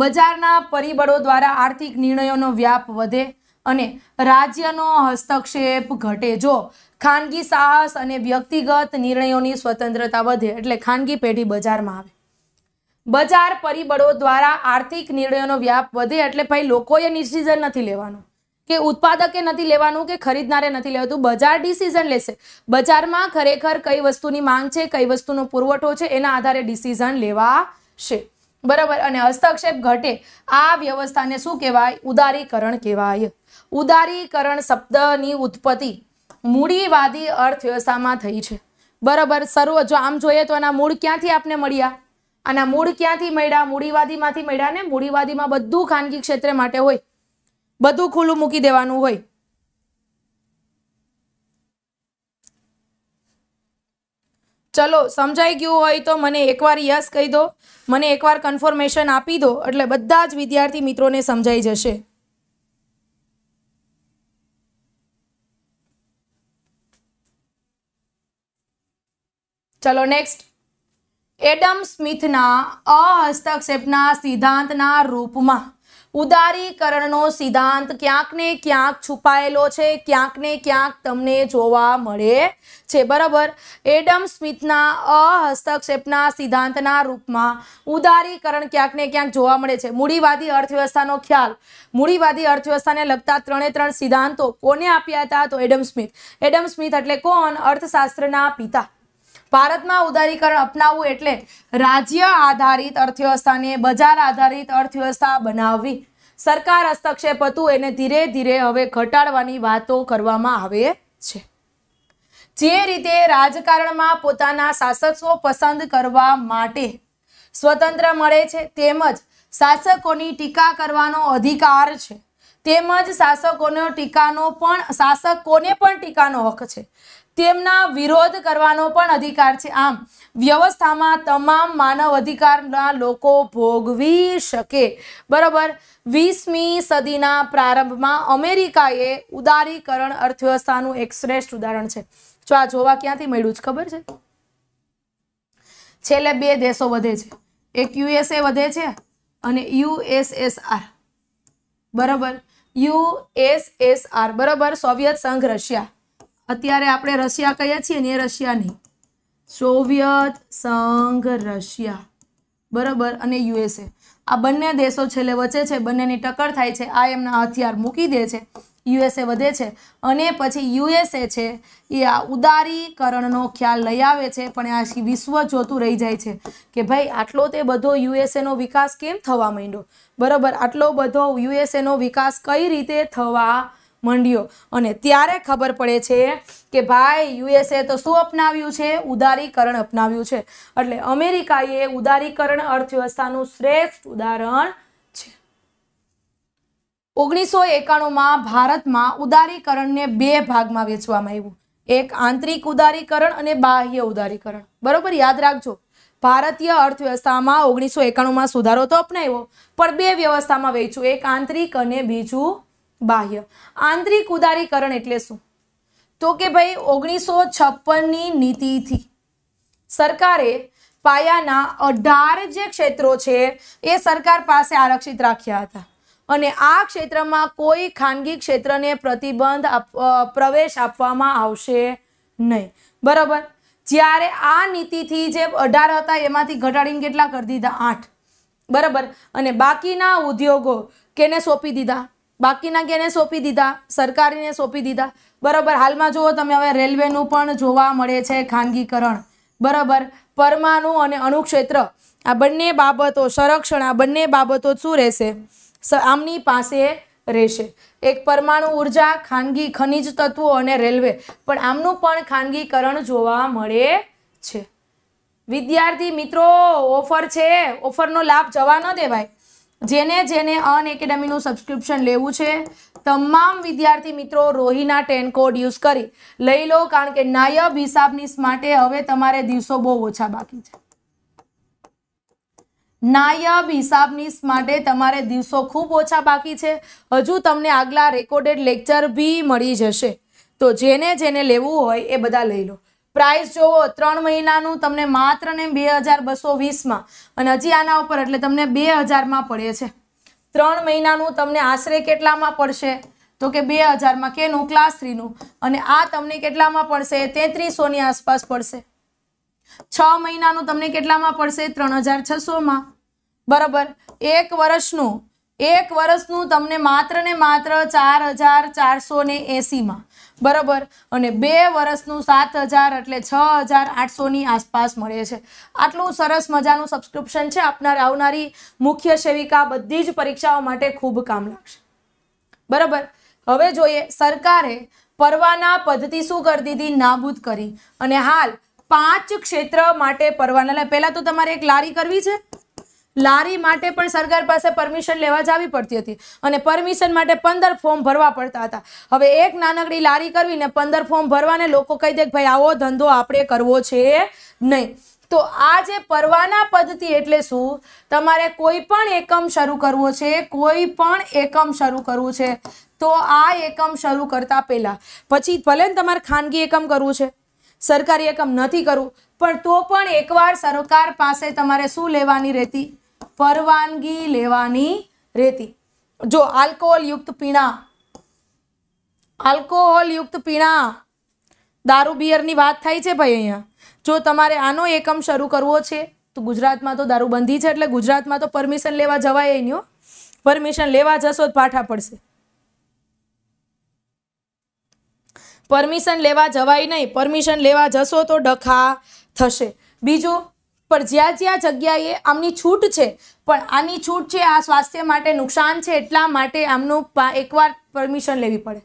બજારના પરિબળો દ્વારા આર્થિક નિર્ણયોનો વ્યાપ વધે અને રાજ્યનો હસ્તક્ષેપ ઘટે જો ખાનગી સાહસ અને વ્યક્તિગત નિર્ણયોની સ્વતંત્રતા વધે એટલે ખાનગી પેઢી બજારમાં આવે બજાર પરિબળો દ્વારા આર્થિક નિર્ણયોનો વ્યાપ વધે એટલે ભાઈ લોકોએ ડિસિઝન નથી લેવાનું કે ઉત્પાદકે નથી લેવાનું કે ખરીદનારે નથી લેવાતું બજાર ડિસિઝન લેશે બજારમાં ખરેખર કઈ વસ્તુની માંગ છે કઈ વસ્તુનો પુરવઠો છે એના આધારે ડિસિઝન લેવાશે બરાબર અને હસ્તક્ષેપ ઘટે આ વ્યવસ્થાને શું કહેવાય ઉદારીકરણ કહેવાય ઉદારીકરણ શબ્દની ઉત્પત્તિ મૂડીવાદી અર્થવ્યવસ્થામાં થઈ છે બરાબર સર્વ જો આમ જોઈએ તો એના મૂળ ક્યાંથી આપને મળ્યા આના મૂળ ક્યાંથી મળ્યા મૂડીવાદીમાંથી મળ્યા ને મૂડીવાદીમાં બધું ખાનગી ક્ષેત્ર માટે હોય બધું ખુલ્લું મૂકી દેવાનું હોય ચલો સમજાઈ ગયું હોય તો મને એકવાર યસ કહી દો મને એકવાર કન્ફર્મેશન આપી દો એટલે બધા જ વિદ્યાર્થી મિત્રોને સમજાઈ જશે ચલો નેક્સ્ટ એડમ સ્મિથના અહસ્તક્ષેપના સિદ્ધાંતના રૂપમાં ઉદારીકરણનો સિદ્ધાંત ક્યાંક ને ક્યાંક છુપાયેલો છે ક્યાંક ને ક્યાંક તમને જોવા મળે છે બરાબર એડમ સ્મિથના અહસ્તક્ષેપના સિદ્ધાંતના રૂપમાં ઉદારીકરણ ક્યાંક ને ક્યાંક જોવા મળે છે મૂડીવાદી અર્થવ્યવસ્થાનો ખ્યાલ મૂડીવાદી અર્થવ્યવસ્થાને લગતા ત્રણે ત્રણ સિદ્ધાંતો કોને આપ્યા હતા તો એડમ સ્મિથ એડમ સ્મિથ એટલે કોણ અર્થશાસ્ત્રના પિતા ભારતમાં ઉદારીકરણ અપનાવવું એટલે રાજ્ય આધારિત અર્થવ્યવસ્થાને બજાર આધારિત અર્થવ્યવસ્થા બનાવવી સરકાર હસ્તક્ષેપ હતું એને ધીરે ધીરે હવે ઘટાડવાની વાતો કરવામાં આવે છે જે રીતે રાજકારણમાં પોતાના શાસકો પસંદ કરવા માટે સ્વતંત્ર મળે છે તેમજ શાસકોની ટીકા કરવાનો અધિકાર છે તેમજ શાસકોનો ટીકાનો પણ શાસકોને પણ ટીકાનો હક છે તેમના વિરોધ કરવાનો પણ અધિકાર છે આમ વ્યવસ્થામાં તમામ માનવ અધિકારના લોકો ભોગવી શકે બરાબર વીસમી સદીના પ્રારંભમાં અમેરિકાએ ઉદારીકરણ અર્થવ્યવસ્થાનું એક શ્રેષ્ઠ ઉદાહરણ છે જો આ જોવા ક્યાંથી મળ્યું છે ખબર છે છેલ્લે બે દેશો વધે છે એક યુએસએ વધે છે અને યુએસએસઆર બરાબર યુએસએસઆર બરાબર સોવિયત સંઘ રશિયા અત્યારે આપણે રશિયા કહીએ છીએ ને એ રશિયા નહીં સોવિયત સંઘ રશિયા બરાબર અને યુએસએ આ બંને દેશો છેલ્લે વચ્ચે છે બંનેની ટક્કર થાય છે આ એમના હથિયાર મૂકી દે છે યુએસએ વધે છે અને પછી યુએસએ છે એ આ ઉદારીકરણનો ખ્યાલ લઈ આવે છે પણ આ વિશ્વ જોતું રહી જાય છે કે ભાઈ આટલો તે બધો યુએસએનો વિકાસ કેમ થવા માંડ્યો બરાબર આટલો બધો યુએસએનો વિકાસ કઈ રીતે થવા માંડ્યો અને ત્યારે ખબર પડે છે કે ભાઈ યુએસએ તો શું અપનાવ્યું છે ઉદારીકરણ અપનાવ્યું છે એટલે અમેરિકાએ ઉદારીકરણ અર્થવ્યવસ્થાનું શ્રેષ્ઠ ઉદાહરણ છે ઓગણીસો એકાણુંમાં ભારતમાં ઉદારીકરણને બે ભાગમાં વેચવામાં આવ્યું એક આંતરિક ઉદારીકરણ અને બાહ્ય ઉદારીકરણ બરોબર યાદ રાખજો ભારતીય અર્થવ્યવસ્થામાં ઓગણીસો એકાણુંમાં સુધારો તો અપનાવ્યો પણ બે વ્યવસ્થામાં વેચ્યું એક આંતરિક અને બીજું બાહ્ય આંતરિક ઉદારીકરણ એટલે શું તો કે ભાઈ ઓગણીસો છપ્પનની નીતિથી સરકારે પાયાના અઢાર જે ક્ષેત્રો છે એ સરકાર પાસે આરક્ષિત રાખ્યા હતા અને આ ક્ષેત્રમાં કોઈ ખાનગી ક્ષેત્રને પ્રતિબંધ પ્રવેશ આપવામાં આવશે નહીં બરાબર જ્યારે આ નીતિથી જે અઢાર હતા એમાંથી ઘટાડીને કેટલા કરી દીધા આઠ બરાબર અને બાકીના ઉદ્યોગો કેને સોંપી દીધા બાકીના કેને સોંપી દીધા સરકારીને સોંપી દીધા બરાબર હાલમાં જુઓ તમે હવે રેલવેનું પણ જોવા મળે છે ખાનગીકરણ બરાબર પરમાણુ અને અણુક્ષેત્ર આ બંને બાબતો સંરક્ષણ આ બંને બાબતો શું રહેશે આમની પાસે રહેશે એક પરમાણુ ઉર્જા ખાનગી ખનિજ તત્વો અને રેલવે પણ આમનું પણ ખાનગીકરણ જોવા મળે છે વિદ્યાર્થી મિત્રો ઓફર છે ઓફરનો લાભ જવા ન દેવાય જેને જેને અન સબસ્ક્રિપ્શન લેવું છે તમામ વિદ્યાર્થી મિત્રો રોહીના ટેન કોડ યુઝ કરી લઈ લો કારણ કે નાયબ હિસાબનીસ માટે હવે તમારે દિવસો બહુ ઓછા બાકી છે નાયબ હિસાબનીસ માટે તમારે દિવસો ખૂબ ઓછા બાકી છે હજુ તમને આગલા રેકોર્ડેડ લેક્ચર બી મળી જશે તો જેને જેને લેવું હોય એ બધા લઈ લો પ્રાઇસ જોવો ત્રણ મહિનાનું તમને માત્ર ને બે હજાર બસો વીસમાં અને હજી આના ઉપર એટલે તમને બે હજારમાં પડે છે ત્રણ મહિનાનું તમને આશરે કેટલામાં પડશે તો કે બે હજારમાં કેનું ક્લાસ થ્રીનું અને આ તમને કેટલામાં પડશે તેત્રીસોની આસપાસ પડશે છ મહિનાનું તમને કેટલામાં પડશે ત્રણ હજાર છસોમાં બરાબર એક વર્ષનું એક વર્ષનું તમને માત્ર ને માત્ર ચાર હજાર ચારસો ને એંસીમાં બરાબર અને બે વર્ષનું સાત હજાર એટલે છ હજાર આઠસોની આસપાસ મળે છે આટલું સરસ મજાનું સબસ્ક્રિપ્શન છે આપનાર આવનારી મુખ્ય સેવિકા બધી જ પરીક્ષાઓ માટે ખૂબ કામ લાગશે બરાબર હવે જોઈએ સરકારે પરવાના પદ્ધતિ શું કરી દીધી નાબૂદ કરી અને હાલ પાંચ ક્ષેત્ર માટે પરવાના પહેલાં તો તમારે એક લારી કરવી છે લારી માટે પણ સરકાર પાસે પરમિશન લેવા જવી પડતી હતી અને પરમિશન માટે પંદર ફોર્મ ભરવા પડતા હતા હવે એક નાનકડી લારી કરવીને પંદર ફોર્મ ભરવાને લોકો કહી દે કે ભાઈ આવો ધંધો આપણે કરવો છે નહીં તો આ જે પરવાના પદ્ધતિ એટલે શું તમારે કોઈ પણ એકમ શરૂ કરવો છે કોઈ પણ એકમ શરૂ કરવું છે તો આ એકમ શરૂ કરતા પહેલાં પછી ભલે ને તમારે ખાનગી એકમ કરવું છે સરકારી એકમ નથી કરવું પણ તો પણ એકવાર સરકાર પાસે તમારે શું લેવાની રહેતી પરવાનગી લેવાની રહેતી જો આલ્કોહોલયુક્ત પીણા આલ્કોહોલયુક્ત પીણા દારૂ બિયરની વાત થાય છે ભાઈ અહીંયા જો તમારે આનો એકમ શરૂ કરવો છે તો ગુજરાતમાં તો દારૂબંધી છે એટલે ગુજરાતમાં તો પરમિશન લેવા જવાય નહીં પરમિશન લેવા જશો તો પાઠા પડશે પરમિશન લેવા જવાય નહીં પરમિશન લેવા જશો તો ડખા થશે બીજું પણ જ્યાં જ્યાં જગ્યાએ આમની છૂટ છે પણ આની છૂટ છે આ સ્વાસ્થ્ય માટે નુકસાન છે એટલા માટે આમનું એકવાર પરમિશન લેવી પડે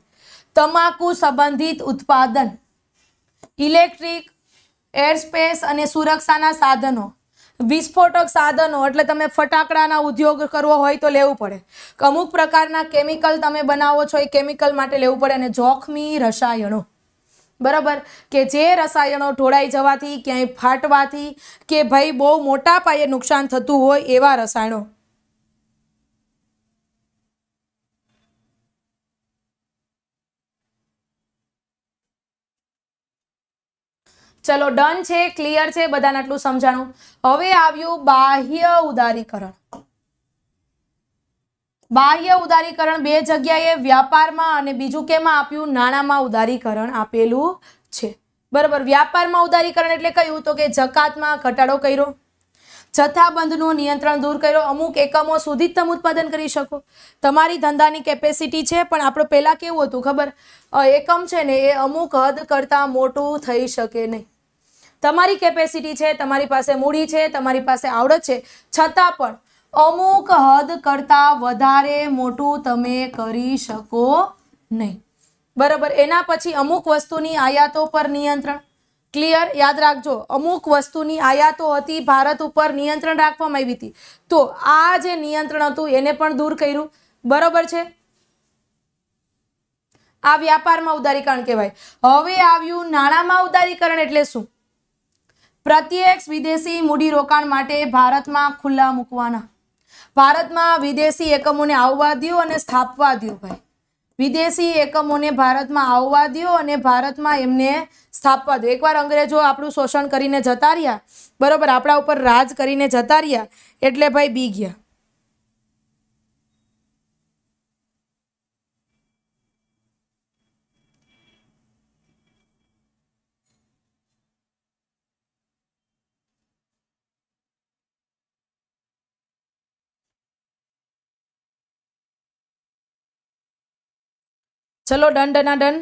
તમાકુ સંબંધિત ઉત્પાદન ઇલેક્ટ્રિક એરસ્પેસ અને સુરક્ષાના સાધનો વિસ્ફોટક સાધનો એટલે તમે ફટાકડાના ઉદ્યોગ કરવો હોય તો લેવું પડે અમુક પ્રકારના કેમિકલ તમે બનાવો છો એ કેમિકલ માટે લેવું પડે અને જોખમી રસાયણો બરાબર કે જે રસાયણો ઢોળાઈ જવાથી ક્યાંય ફાટવાથી કે ભાઈ બહુ મોટા પાયે નુકસાન થતું હોય એવા રસાયણો ચલો ડન છે ક્લિયર છે બધાને આટલું સમજાણું હવે આવ્યું બાહ્ય ઉદારીકરણ બાહ્ય ઉદારીકરણ બે જગ્યાએ વ્યાપારમાં અને બીજું કેમાં આપ્યું નાણાંમાં ઉદારીકરણ આપેલું છે બરાબર વ્યાપારમાં ઉદારીકરણ એટલે કહ્યું તો કે જકાતમાં ઘટાડો કર્યો જથ્થાબંધનું નિયંત્રણ દૂર કર્યો અમુક એકમો સુધી જ ઉત્પાદન કરી શકો તમારી ધંધાની કેપેસિટી છે પણ આપણે પહેલાં કેવું હતું ખબર એકમ છે ને એ અમુક હદ કરતાં મોટું થઈ શકે નહીં તમારી કેપેસિટી છે તમારી પાસે મૂડી છે તમારી પાસે આવડત છે છતાં પણ અમુક હદ કરતાં વધારે મોટું તમે કરી શકો નહીં બરાબર એના પછી અમુક વસ્તુની આયાતો પર નિયંત્રણ ક્લિયર યાદ રાખજો અમુક વસ્તુની આયાતો હતી ભારત ઉપર નિયંત્રણ રાખવામાં આવી હતી તો આ જે નિયંત્રણ હતું એને પણ દૂર કર્યું બરાબર છે આ વ્યાપારમાં ઉદારીકરણ કહેવાય હવે આવ્યું નાણાંમાં ઉદારીકરણ એટલે શું પ્રત્યક્ષ વિદેશી મૂડીરોકાણ માટે ભારતમાં ખુલ્લા મૂકવાના ભારતમાં વિદેશી એકમોને આવવા દો અને સ્થાપવા દો ભાઈ વિદેશી એકમોને ભારતમાં આવવા દો અને ભારતમાં એમને સ્થાપવા દો એકવાર અંગ્રેજો આપણું શોષણ કરીને જતા રહ્યા બરાબર આપણા ઉપર રાજ કરીને જતા રહ્યા એટલે ભાઈ બી ગયા ચલો ડન ડના ડન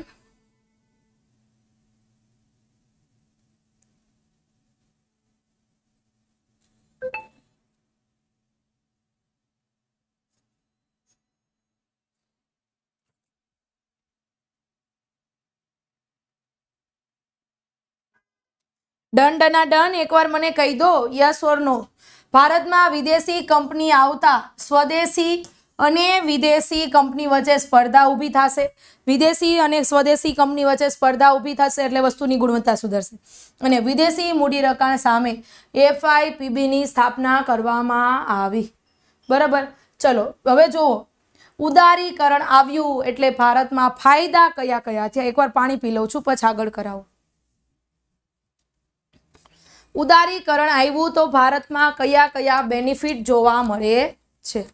દંડ ડના ડન એકવાર મને કહી દો યસ ઓર નો ભારતમાં વિદેશી કંપની આવતા સ્વદેશી અને વિદેશી કંપની વચ્ચે સ્પર્ધા ઊભી થશે વિદેશી અને સ્વદેશી કંપની વચ્ચે સ્પર્ધા ઊભી થશે એટલે વસ્તુની ગુણવત્તા સુધરશે અને વિદેશી મૂડીરોકાણ સામે એફઆઈપીબીની સ્થાપના કરવામાં આવી બરાબર ચલો હવે જુઓ ઉદારીકરણ આવ્યું એટલે ભારતમાં ફાયદા કયા કયા છે એકવાર પાણી પી લઉં છું પછી આગળ કરાવો ઉદારીકરણ આવ્યું તો ભારતમાં કયા કયા બેનિફિટ જોવા મળે છે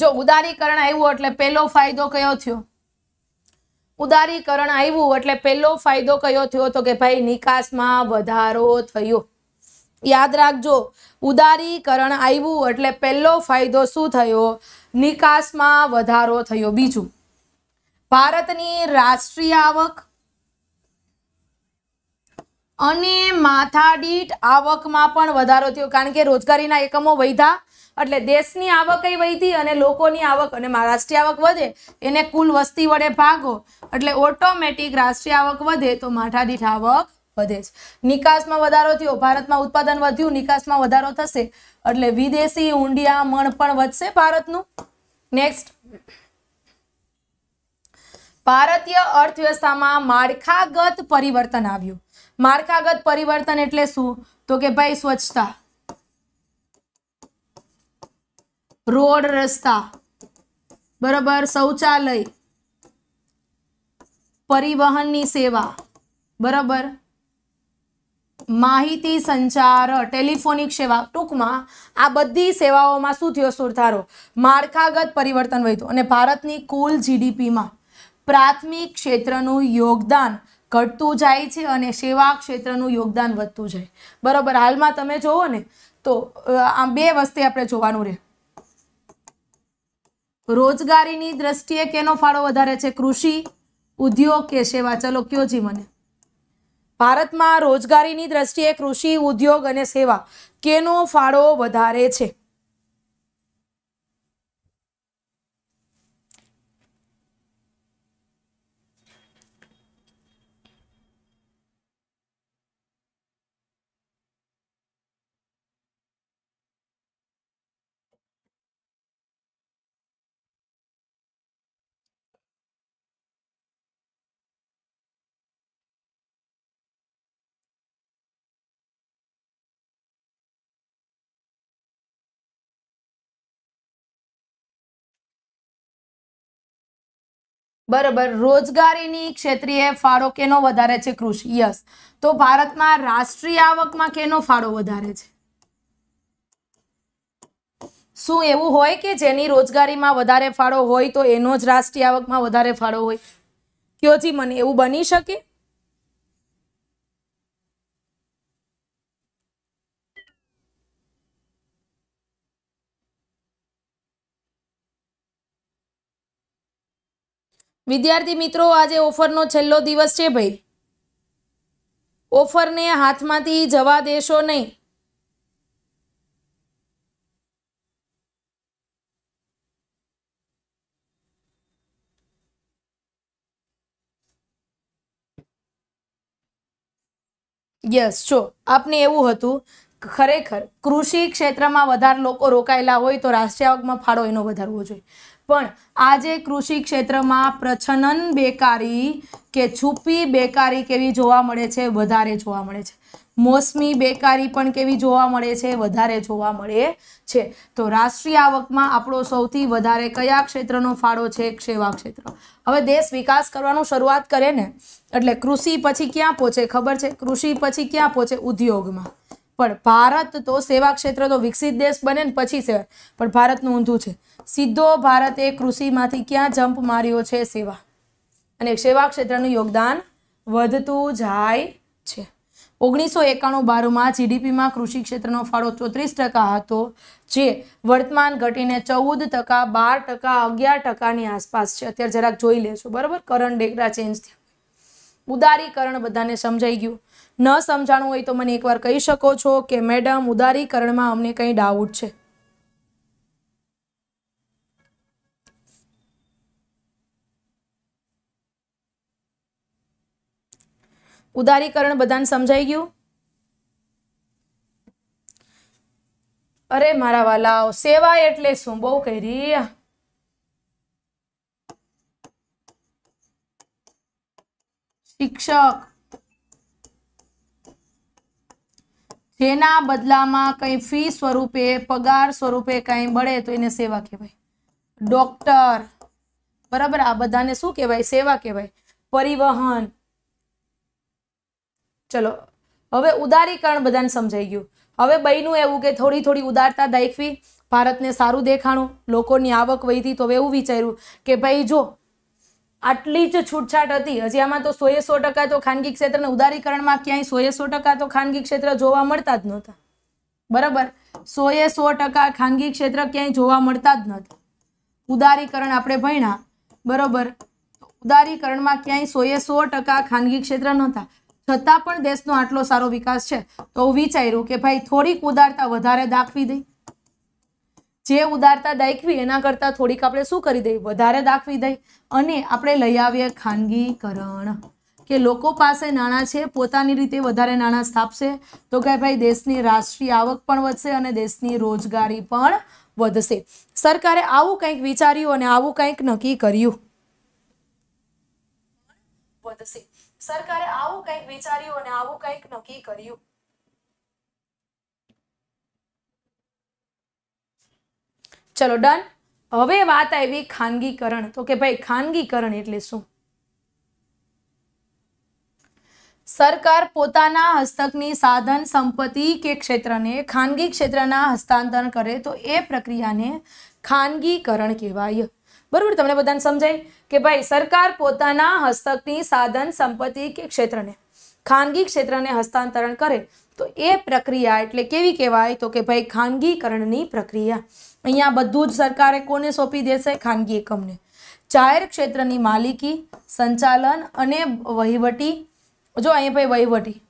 જો ઉદારીકરણ આવ્યું એટલે પહેલો ફાયદો કયો થયો ઉદારીકરણ આવ્યું એટલે પહેલો ફાયદો કયો થયો તો કે ભાઈ નિકાસમાં વધારો થયો યાદ રાખજો ઉદારીકરણ આવ્યું એટલે પહેલો ફાયદો શું થયો નિકાસમાં વધારો થયો બીજું ભારતની રાષ્ટ્રીય આવક અને માથાદીઠ આવકમાં પણ વધારો થયો કારણ કે રોજગારીના એકમો વધ્યા એટલે દેશની આવક એ વધી અને લોકોની આવક અને રાષ્ટ્રીય આવક વધે એને કુલ વસ્તી વડે ભાગો એટલે ઓટોમેટિક રાષ્ટ્રીય આવક વધે તો માઠાદીઠ આવક વધે છે નિકાસમાં વધારો થયો ભારતમાં ઉત્પાદન વધ્યું નિકાસમાં વધારો થશે એટલે વિદેશી ઊંડિયા મણ પણ વધશે ભારતનું નેક્સ્ટ ભારતીય અર્થવ્યવસ્થામાં માળખાગત પરિવર્તન આવ્યું માળખાગત પરિવર્તન એટલે શું તો કે ભાઈ સ્વચ્છતા રોડ રસ્તા બરાબર શૌચાલય પરિવહનની સેવા બરાબર માહિતી સંચાર ટેલિફોનિક સેવા ટૂંકમાં આ બધી સેવાઓમાં શું થયો સુધારો માળખાગત પરિવર્તન વધ્યું અને ભારતની કુલ જીડીપીમાં પ્રાથમિક ક્ષેત્રનું યોગદાન ઘટતું જાય છે અને સેવા ક્ષેત્રનું યોગદાન વધતું જાય બરાબર હાલમાં તમે જુઓ ને તો આમ બે વસ્તુ આપણે જોવાનું રહે રોજગારીની દ્રષ્ટિએ કેનો ફાળો વધારે છે કૃષિ ઉદ્યોગ કે સેવા ચલો કયો જી મને ભારતમાં રોજગારીની દ્રષ્ટિએ કૃષિ ઉદ્યોગ અને સેવા કેનો ફાળો વધારે છે બરાબર રોજગારીની ક્ષેત્રીય ફાળો કેનો વધારે છે કૃષિ યસ તો ભારતમાં રાષ્ટ્રીય આવકમાં કેનો ફાળો વધારે છે શું એવું હોય કે જેની રોજગારીમાં વધારે ફાળો હોય તો એનો જ રાષ્ટ્રીય આવકમાં વધારે ફાળો હોય કયોજી મને એવું બની શકે વિદ્યાર્થી મિત્રો આજે ઓફરનો છેલ્લો દિવસ છે ભાઈ ઓફરને હાથમાંથી જવા દેશો નહીં યસ જો આપને એવું હતું ખરેખર કૃષિ ક્ષેત્રમાં વધારે લોકો રોકાયેલા હોય તો રાષ્ટ્રીય આવકમાં ફાળો એનો વધારવો જોઈએ પણ આજે કૃષિ ક્ષેત્રમાં પ્રછનન બેકારી કે છુપી બેકારી કેવી જોવા મળે છે વધારે જોવા મળે છે મોસમી બેકારી પણ કેવી જોવા મળે છે વધારે જોવા મળે છે તો રાષ્ટ્રીય આવકમાં આપણો સૌથી વધારે કયા ક્ષેત્રનો ફાળો છે સેવા ક્ષેત્ર હવે દેશ વિકાસ કરવાનું શરૂઆત કરે ને એટલે કૃષિ પછી ક્યાં પહોંચે ખબર છે કૃષિ પછી ક્યાં પહોંચે ઉદ્યોગમાં પણ ભારત તો સેવા ક્ષેત્ર તો વિકસિત દેશ બને ને પછી છે પણ ભારતનું ઊંધું છે સીધો ભારતે કૃષિમાંથી ક્યાં જમ્પ માર્યો છે સેવા અને સેવા ક્ષેત્રનું યોગદાન વધતું જાય છે ઓગણીસો એકાણું બારમાં જીડીપીમાં કૃષિ ક્ષેત્રનો ફાળો ચોત્રીસ ટકા હતો જે વર્તમાન ઘટીને ચૌદ ટકા બાર ટકા અગિયાર ટકાની આસપાસ છે અત્યારે જરાક જોઈ લેશું બરાબર કરણ ડેકરા ચેન્જ થયા ઉદારીકરણ બધાને સમજાઈ ગયું ન સમજાણું હોય તો મને એકવાર કહી શકો છો કે મેડમ ઉદારીકરણમાં અમને કંઈ ડાઉટ છે ઉદારીકરણ બધાને સમજાઈ ગયું અરે મારા વાલાઓ સેવા એટલે શું બહુ કહી શિક્ષક જેના બદલામાં કઈ ફી સ્વરૂપે પગાર સ્વરૂપે કંઈ મળે તો એને સેવા કહેવાય ડોક્ટર બરાબર આ બધાને શું કહેવાય સેવા કહેવાય પરિવહન ચલો હવે ઉદારીકરણ બધાને સમજાઈ ગયું હવે બહેનું એવું કે થોડી થોડી ઉદારતા દાખવી ભારતને સારું દેખાણું લોકોની આવક વહીતી તો હવે એવું વિચાર્યું કે ભાઈ જો આટલી જ છૂટછાટ હતી હજી આમાં તો સોએ સો ટકા તો ખાનગી ક્ષેત્રને ઉદારીકરણમાં ક્યાંય સોએ સો ટકા તો ખાનગી ક્ષેત્ર જોવા મળતા જ નહોતા બરાબર સોએ સો ટકા ખાનગી ક્ષેત્ર ક્યાંય જોવા મળતા જ નહોતા ઉદારીકરણ આપણે ભણ્યા બરાબર ઉદારીકરણમાં ક્યાંય સોએ સો ટકા ખાનગી ક્ષેત્ર નહોતા છતાં પણ દેશનો આટલો સારો વિકાસ છે તો હું વિચાર્યું કે ભાઈ થોડીક ઉદારતા વધારે દાખવી દઈ જે ઉદારતા દાખવી એના કરતાં થોડીક આપણે શું કરી દઈએ વધારે દાખવી દઈ અને આપણે લઈ આવીએ ખાનગીકરણ કે લોકો પાસે નાણાં છે પોતાની રીતે વધારે નાણાં સ્થાપશે તો કે ભાઈ દેશની રાષ્ટ્રીય આવક પણ વધશે અને દેશની રોજગારી પણ વધશે સરકારે આવું કંઈક વિચાર્યું અને આવું કંઈક નક્કી કર્યું વધશે સરકારે આવું કંઈક વિચાર્યું અને આવું કંઈક નક્કી કર્યું ચલો ડન હવે વાત આવી ખાનગીકરણ તો કે ભાઈ ખાનગીકરણ એટલે શું સરકાર પોતાના હસ્તકની સાધન સંપત્તિ કે ક્ષેત્રને ખાનગી ક્ષેત્રના હસ્તાંતરણ કરે તો એ પ્રક્રિયાને ખાનગીકરણ કહેવાય બરાબર તમને બધાને સમજાય કે ભાઈ સરકાર પોતાના હસ્તકની સાધન સંપત્તિ કે ક્ષેત્રને ખાનગી ક્ષેત્રને હસ્તાંતરણ કરે તો એ પ્રક્રિયા એટલે કેવી કહેવાય તો કે ભાઈ ખાનગીકરણની પ્રક્રિયા અહીંયા બધું જ સરકારે કોને સોંપી દેશે ખાનગી એકમને જાહેર ક્ષેત્રની માલિકી સંચાલન અને વહીવટી જો અહીંયા ભાઈ વહીવટી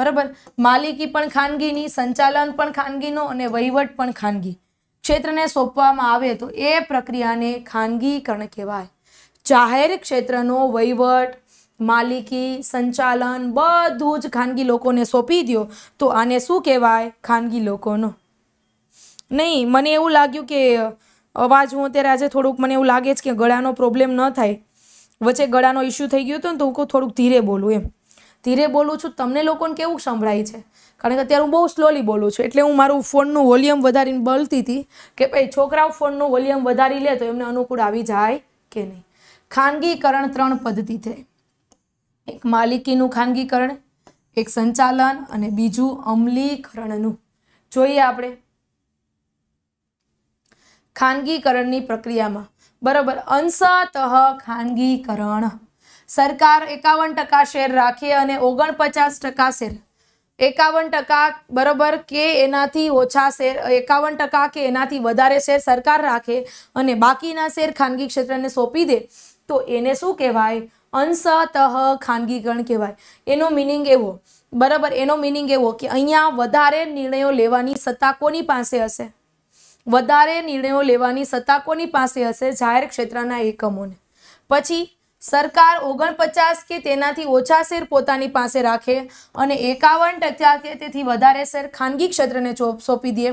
બરાબર માલિકી પણ ખાનગીની સંચાલન પણ ખાનગીનો અને વહીવટ પણ ખાનગી ક્ષેત્રને સોંપવામાં આવે તો એ પ્રક્રિયાને ખાનગીકરણ કહેવાય જાહેર ક્ષેત્રનો વહીવટ માલિકી સંચાલન બધું જ ખાનગી લોકોને સોંપી દો તો આને શું કહેવાય ખાનગી લોકોનો નહીં મને એવું લાગ્યું કે અવાજ હું અત્યારે આજે થોડુંક મને એવું લાગે છે કે ગળાનો પ્રોબ્લેમ ન થાય વચ્ચે ગળાનો ઇસ્યુ થઈ ગયો હતો ને તો હું થોડુંક ધીરે બોલું એમ ધીરે બોલું છું તમને લોકોને કેવું સંભળાય છે કારણ કે અત્યારે હું બહુ સ્લોલી બોલું છું એટલે હું મારું ફોનનું વોલ્યુમ વધારીને બોલતી હતી કે ભાઈ છોકરાઓ ફોનનું વોલ્યુમ વધારી લે તો એમને અનુકૂળ આવી જાય કે નહીં ખાનગીકરણ ત્રણ પદ્ધતિ થઈ એક માલિકીનું ખાનગીકરણ એક સંચાલન અને બીજું અમલીકરણનું જોઈએ આપણે ખાનગીકરણની પ્રક્રિયામાં બરાબર અંશતઃ ખાનગીકરણ સરકાર એકાવન ટકા શેર રાખે અને ઓગણપચાસ ટકા શેર એકાવન ટકા બરોબર કે એનાથી ઓછા શેર એકાવન ટકા કે એનાથી વધારે શેર સરકાર રાખે અને બાકીના શેર ખાનગી ક્ષેત્રને સોંપી દે તો એને શું કહેવાય અંશતઃ ખાનગીકરણ કહેવાય એનો મિનિંગ એવો બરાબર એનો મિનિંગ એવો કે અહીંયા વધારે નિર્ણયો લેવાની સત્તા કોની પાસે હશે વધારે નિર્ણયો લેવાની સત્તા કોની પાસે હશે જાહેર ક્ષેત્રના એકમોને પછી સરકાર ઓગણપચાસ કે તેનાથી ઓછા શેર પોતાની પાસે રાખે અને એકાવન ટકા કે તેથી વધારે શેર ખાનગી ક્ષેત્રને સોંપી દે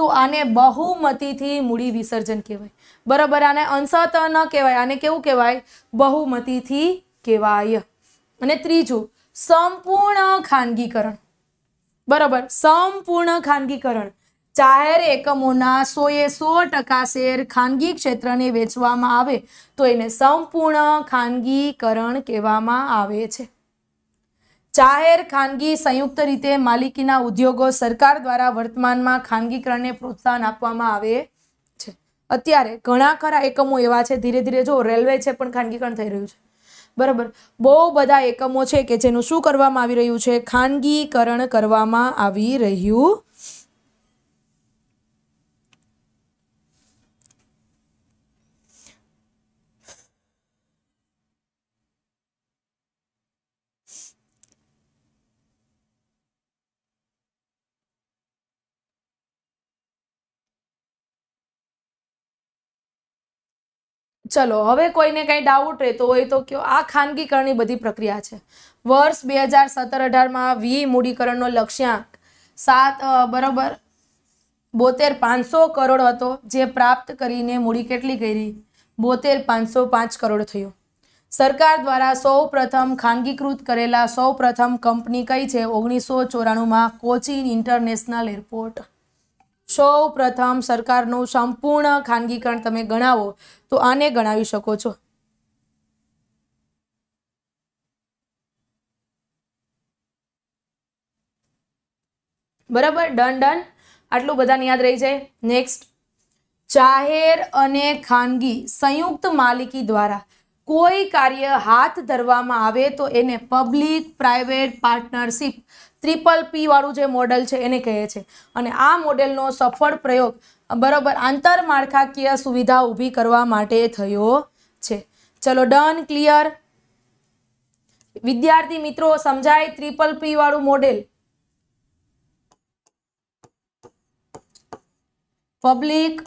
તો આને બહુમતીથી મૂડી વિસર્જન કહેવાય બરાબર આને અંશત ન કહેવાય આને કેવું કહેવાય બહુમતીથી કહેવાય અને ત્રીજું સંપૂર્ણ ખાનગીકરણ બરાબર સંપૂર્ણ ખાનગીકરણ જાહેર એકમોના સોએ સો ટકા શેર ખાનગી ક્ષેત્રને વેચવામાં આવે તો એને સંપૂર્ણ ખાનગીકરણ કહેવામાં આવે છે જાહેર ખાનગી સંયુક્ત રીતે માલિકીના ઉદ્યોગો સરકાર દ્વારા વર્તમાનમાં ખાનગીકરણને પ્રોત્સાહન આપવામાં આવે છે અત્યારે ઘણા ખરા એકમો એવા છે ધીરે ધીરે જો રેલવે છે પણ ખાનગીકરણ થઈ રહ્યું છે બરાબર બહુ બધા એકમો છે કે જેનું શું કરવામાં આવી રહ્યું છે ખાનગીકરણ કરવામાં આવી રહ્યું ચલો હવે કોઈને કંઈ ડાઉટ રહેતો હોય તો કયો આ ખાનગીકરણની બધી પ્રક્રિયા છે વર્ષ બે હજાર સત્તર અઢારમાં વી મૂડીકરણનો લક્ષ્યાંક સાત બરાબર બોતેર પાંચસો કરોડ હતો જે પ્રાપ્ત કરીને મૂડી કેટલી કરી બોતેર પાંચસો પાંચ કરોડ થયો સરકાર દ્વારા સૌ પ્રથમ ખાનગીકૃત કરેલા સૌ પ્રથમ કંપની કઈ છે ઓગણીસો ચોરાણુંમાં કોચીન ઇન્ટરનેશનલ એરપોર્ટ સૌ પ્રથમ સરકારનું સંપૂર્ણ ખાનગીકરણ તમે ગણાવો તો આને ગણાવી શકો છો બરાબર ડન ડન આટલું બધાને યાદ રહી જાય નેક્સ્ટ જાહેર અને ખાનગી સંયુક્ત માલિકી દ્વારા કોઈ કાર્ય હાથ ધરવામાં આવે તો એને public private partnership triple P વાળું જે મોડલ છે એને કહે છે અને આ મોડેલનો સફળ પ્રયોગ બરોબર આંતરમાળખાકીય સુવિધા ઊભી કરવા માટે થયો છે ચલો ડન ક્લિયર વિદ્યાર્થી મિત્રો સમજાય ત્રિપલ પી વાળું મોડેલ પબ્લિક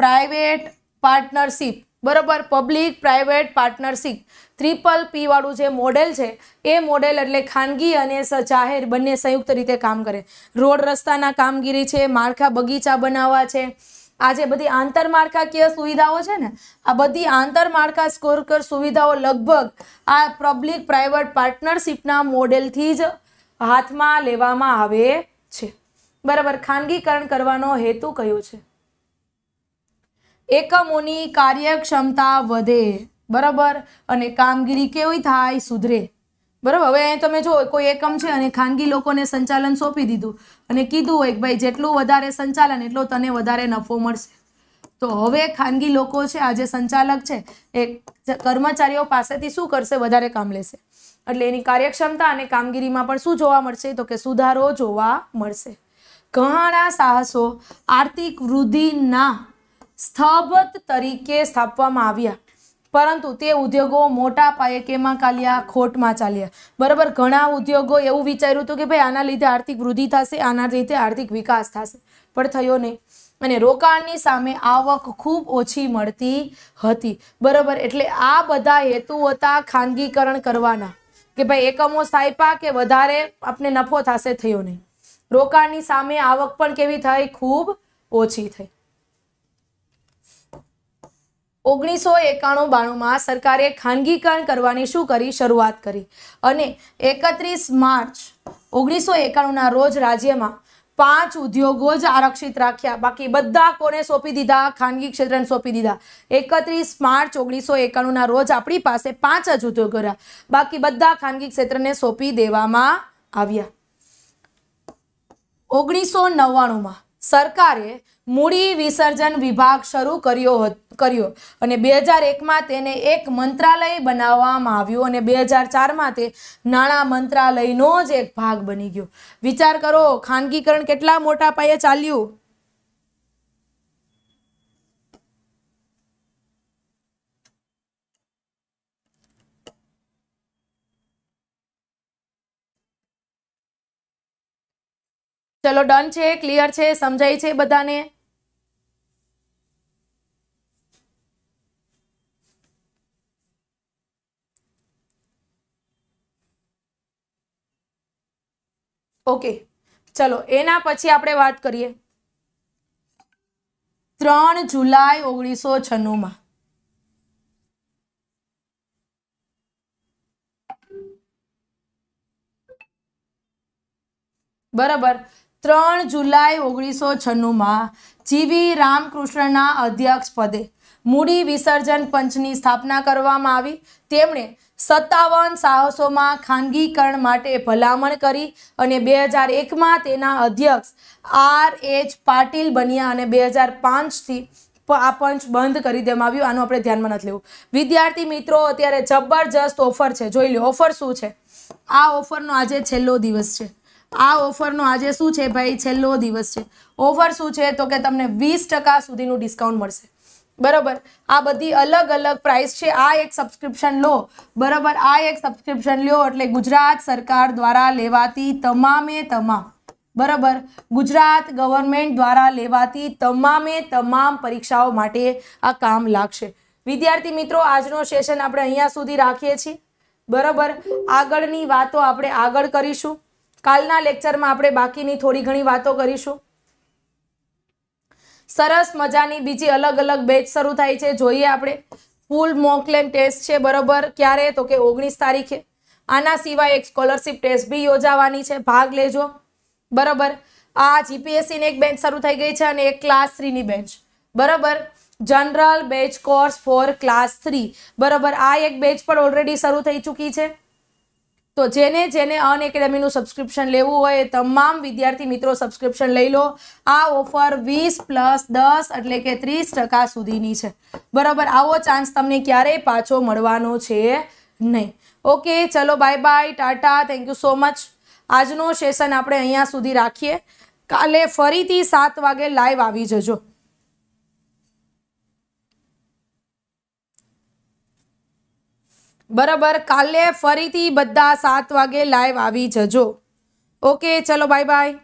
પ્રાઇવેટ પાર્ટનરશિપ બરોબર પબ્લિક પ્રાઇવેટ પાર્ટનરશીપ ત્રિપલ પીવાળું જે મોડેલ છે એ મોડેલ એટલે ખાનગી અને જાહેર બંને સંયુક્ત રીતે કામ કરે રોડ રસ્તાના કામગીરી છે માળખા બગીચા બનાવવા છે આ જે બધી આંતરમાળખાકીય સુવિધાઓ છે ને આ બધી આંતરમાળખા સ્કોરકર સુવિધાઓ લગભગ આ પબ્લિક પ્રાઇવેટ પાર્ટનરશીપના મોડેલથી જ હાથમાં લેવામાં આવે છે બરાબર ખાનગીકરણ કરવાનો હેતુ કયો છે એકમોની કાર્યક્ષમતા વધે બરાબર અને કામગીરી કેવી થાય સુધરે બરાબર હવે અહીંયા તમે જો કોઈ એકમ છે અને ખાનગી લોકોને સંચાલન સોંપી દીધું અને કીધું હોય કે ભાઈ જેટલું વધારે સંચાલન એટલો તને વધારે નફો મળશે તો હવે ખાનગી લોકો છે આ જે સંચાલક છે એ કર્મચારીઓ પાસેથી શું કરશે વધારે કામ લેશે એટલે એની કાર્યક્ષમતા અને કામગીરીમાં પણ શું જોવા મળશે તો કે સુધારો જોવા મળશે ઘણા સાહસો આર્થિક વૃદ્ધિના સ્થાપત તરીકે સ્થાપવામાં આવ્યા પરંતુ તે ઉદ્યોગો મોટા પાયે કેમાં ચાલ્યા ખોટમાં ચાલ્યા બરાબર ઘણા ઉદ્યોગો એવું વિચાર્યું હતું કે ભાઈ આના લીધે આર્થિક વૃદ્ધિ થશે આના લીધે આર્થિક વિકાસ થશે પણ થયો નહીં અને રોકાણની સામે આવક ખૂબ ઓછી મળતી હતી બરાબર એટલે આ બધા હેતુ હતા ખાનગીકરણ કરવાના કે ભાઈ એકમો સ્થાપ્યા કે વધારે આપણે નફો થશે થયો નહીં રોકાણની સામે આવક પણ કેવી થઈ ખૂબ ઓછી થઈ ઓગણીસો એકાણું બાણુંમાં સરકારે ખાનગીકરણ કરવાની શું કરી શરૂઆત કરી અને એકત્રીસ માર્ચ ઓગણીસો એકાણુંના રોજ રાજ્યમાં પાંચ ઉદ્યોગો જ આરક્ષિત રાખ્યા બાકી બધા કોને સોંપી દીધા ખાનગી ક્ષેત્રને સોંપી દીધા એકત્રીસ માર્ચ ઓગણીસો એકાણુંના રોજ આપણી પાસે પાંચ જ ઉદ્યોગો રહ્યા બાકી બધા ખાનગી ક્ષેત્રને સોંપી દેવામાં આવ્યા ઓગણીસો નવ્વાણુંમાં સરકારે મૂડી વિસર્જન વિભાગ શરૂ કર્યો કર્યો અને બે હજાર એકમાં તેને એક મંત્રાલય બનાવવામાં આવ્યું અને બે હજાર ચારમાં તે નાણાં મંત્રાલયનો જ એક ભાગ બની ગયો વિચાર કરો ખાનગીકરણ કેટલા મોટા પાયે ચાલ્યું ચલો ડન છે ક્લિયર છે સમજાય છે બધાને ઓકે ચલો એના પછી આપણે વાત કરીએ ત્રણ જુલાઈ ઓગણીસો છન્નુંમાં બરાબર ત્રણ જુલાઈ ઓગણીસો છન્નુંમાં જીવી રામકૃષ્ણના અધ્યક્ષ પદે મૂડી વિસર્જન પંચની સ્થાપના કરવામાં આવી તેમણે સત્તાવન સાહસોમાં ખાનગીકરણ માટે ભલામણ કરી અને બે હજાર એકમાં તેના અધ્યક્ષ આર એચ પાટીલ બન્યા અને બે હજાર પાંચથી આ પંચ બંધ કરી દેવામાં આવ્યું આનું આપણે ધ્યાનમાં નથી લેવું વિદ્યાર્થી મિત્રો અત્યારે જબરજસ્ત ઓફર છે જોઈ લો ઓફર શું છે આ ઓફરનો આજે છેલ્લો દિવસ છે આ ઓફરનો આજે શું છે ભાઈ છેલ્લો દિવસ છે ઓફર શું છે તો કે તમને વીસ સુધીનું ડિસ્કાઉન્ટ મળશે બરાબર આ બધી અલગ અલગ પ્રાઇસ છે આ એક સબસ્ક્રિપ્શન લો બરાબર આ એક સબસ્ક્રિપ્શન લો એટલે ગુજરાત સરકાર દ્વારા લેવાતી તમામે તમામ બરાબર ગુજરાત ગવર્મેન્ટ દ્વારા લેવાતી તમામે તમામ પરીક્ષાઓ માટે આ કામ લાગશે વિદ્યાર્થી મિત્રો આજનો સેશન આપણે અહીંયા સુધી રાખીએ છીએ બરાબર આગળની વાતો આપણે આગળ કરીશું કાલના લેક્ચરમાં આપણે બાકીની થોડી ઘણી વાતો કરીશું સરસ મજાની બીજી અલગ અલગ બેચ શરૂ થાય છે જોઈએ આપણે ફૂલ મોકલેન ટેસ્ટ છે બરોબર ક્યારે તો કે ઓગણીસ તારીખે આના સિવાય એક સ્કોલરશિપ ટેસ્ટ બી યોજાવાની છે ભાગ લેજો બરોબર આ જીપીએસસીની એક બેન્ચ શરૂ થઈ ગઈ છે અને એક ક્લાસ થ્રીની બેન્ચ બરોબર general batch course four class three બરોબર આ એક બેચ પણ ઓલરેડી શરૂ થઈ ચૂકી છે તો જેને જેને અન એકેડમીનું સબસ્ક્રિપ્શન લેવું હોય તમામ વિદ્યાર્થી મિત્રો સબસ્ક્રિપ્શન લઈ લો આ ઓફર વીસ પ્લસ દસ એટલે કે ત્રીસ ટકા સુધીની છે બરાબર આવો ચાન્સ તમને ક્યારેય પાછો મળવાનો છે નહીં ઓકે ચલો બાય બાય ટાટા થેન્ક યુ સો મચ આજનો સેશન આપણે અહીંયા સુધી રાખીએ કાલે ફરીથી સાત વાગે લાઈવ આવી જજો બરાબર કાલે ફરીથી બધા સાત વાગે લાઈવ આવી જજો ઓકે ચલો બાય બાય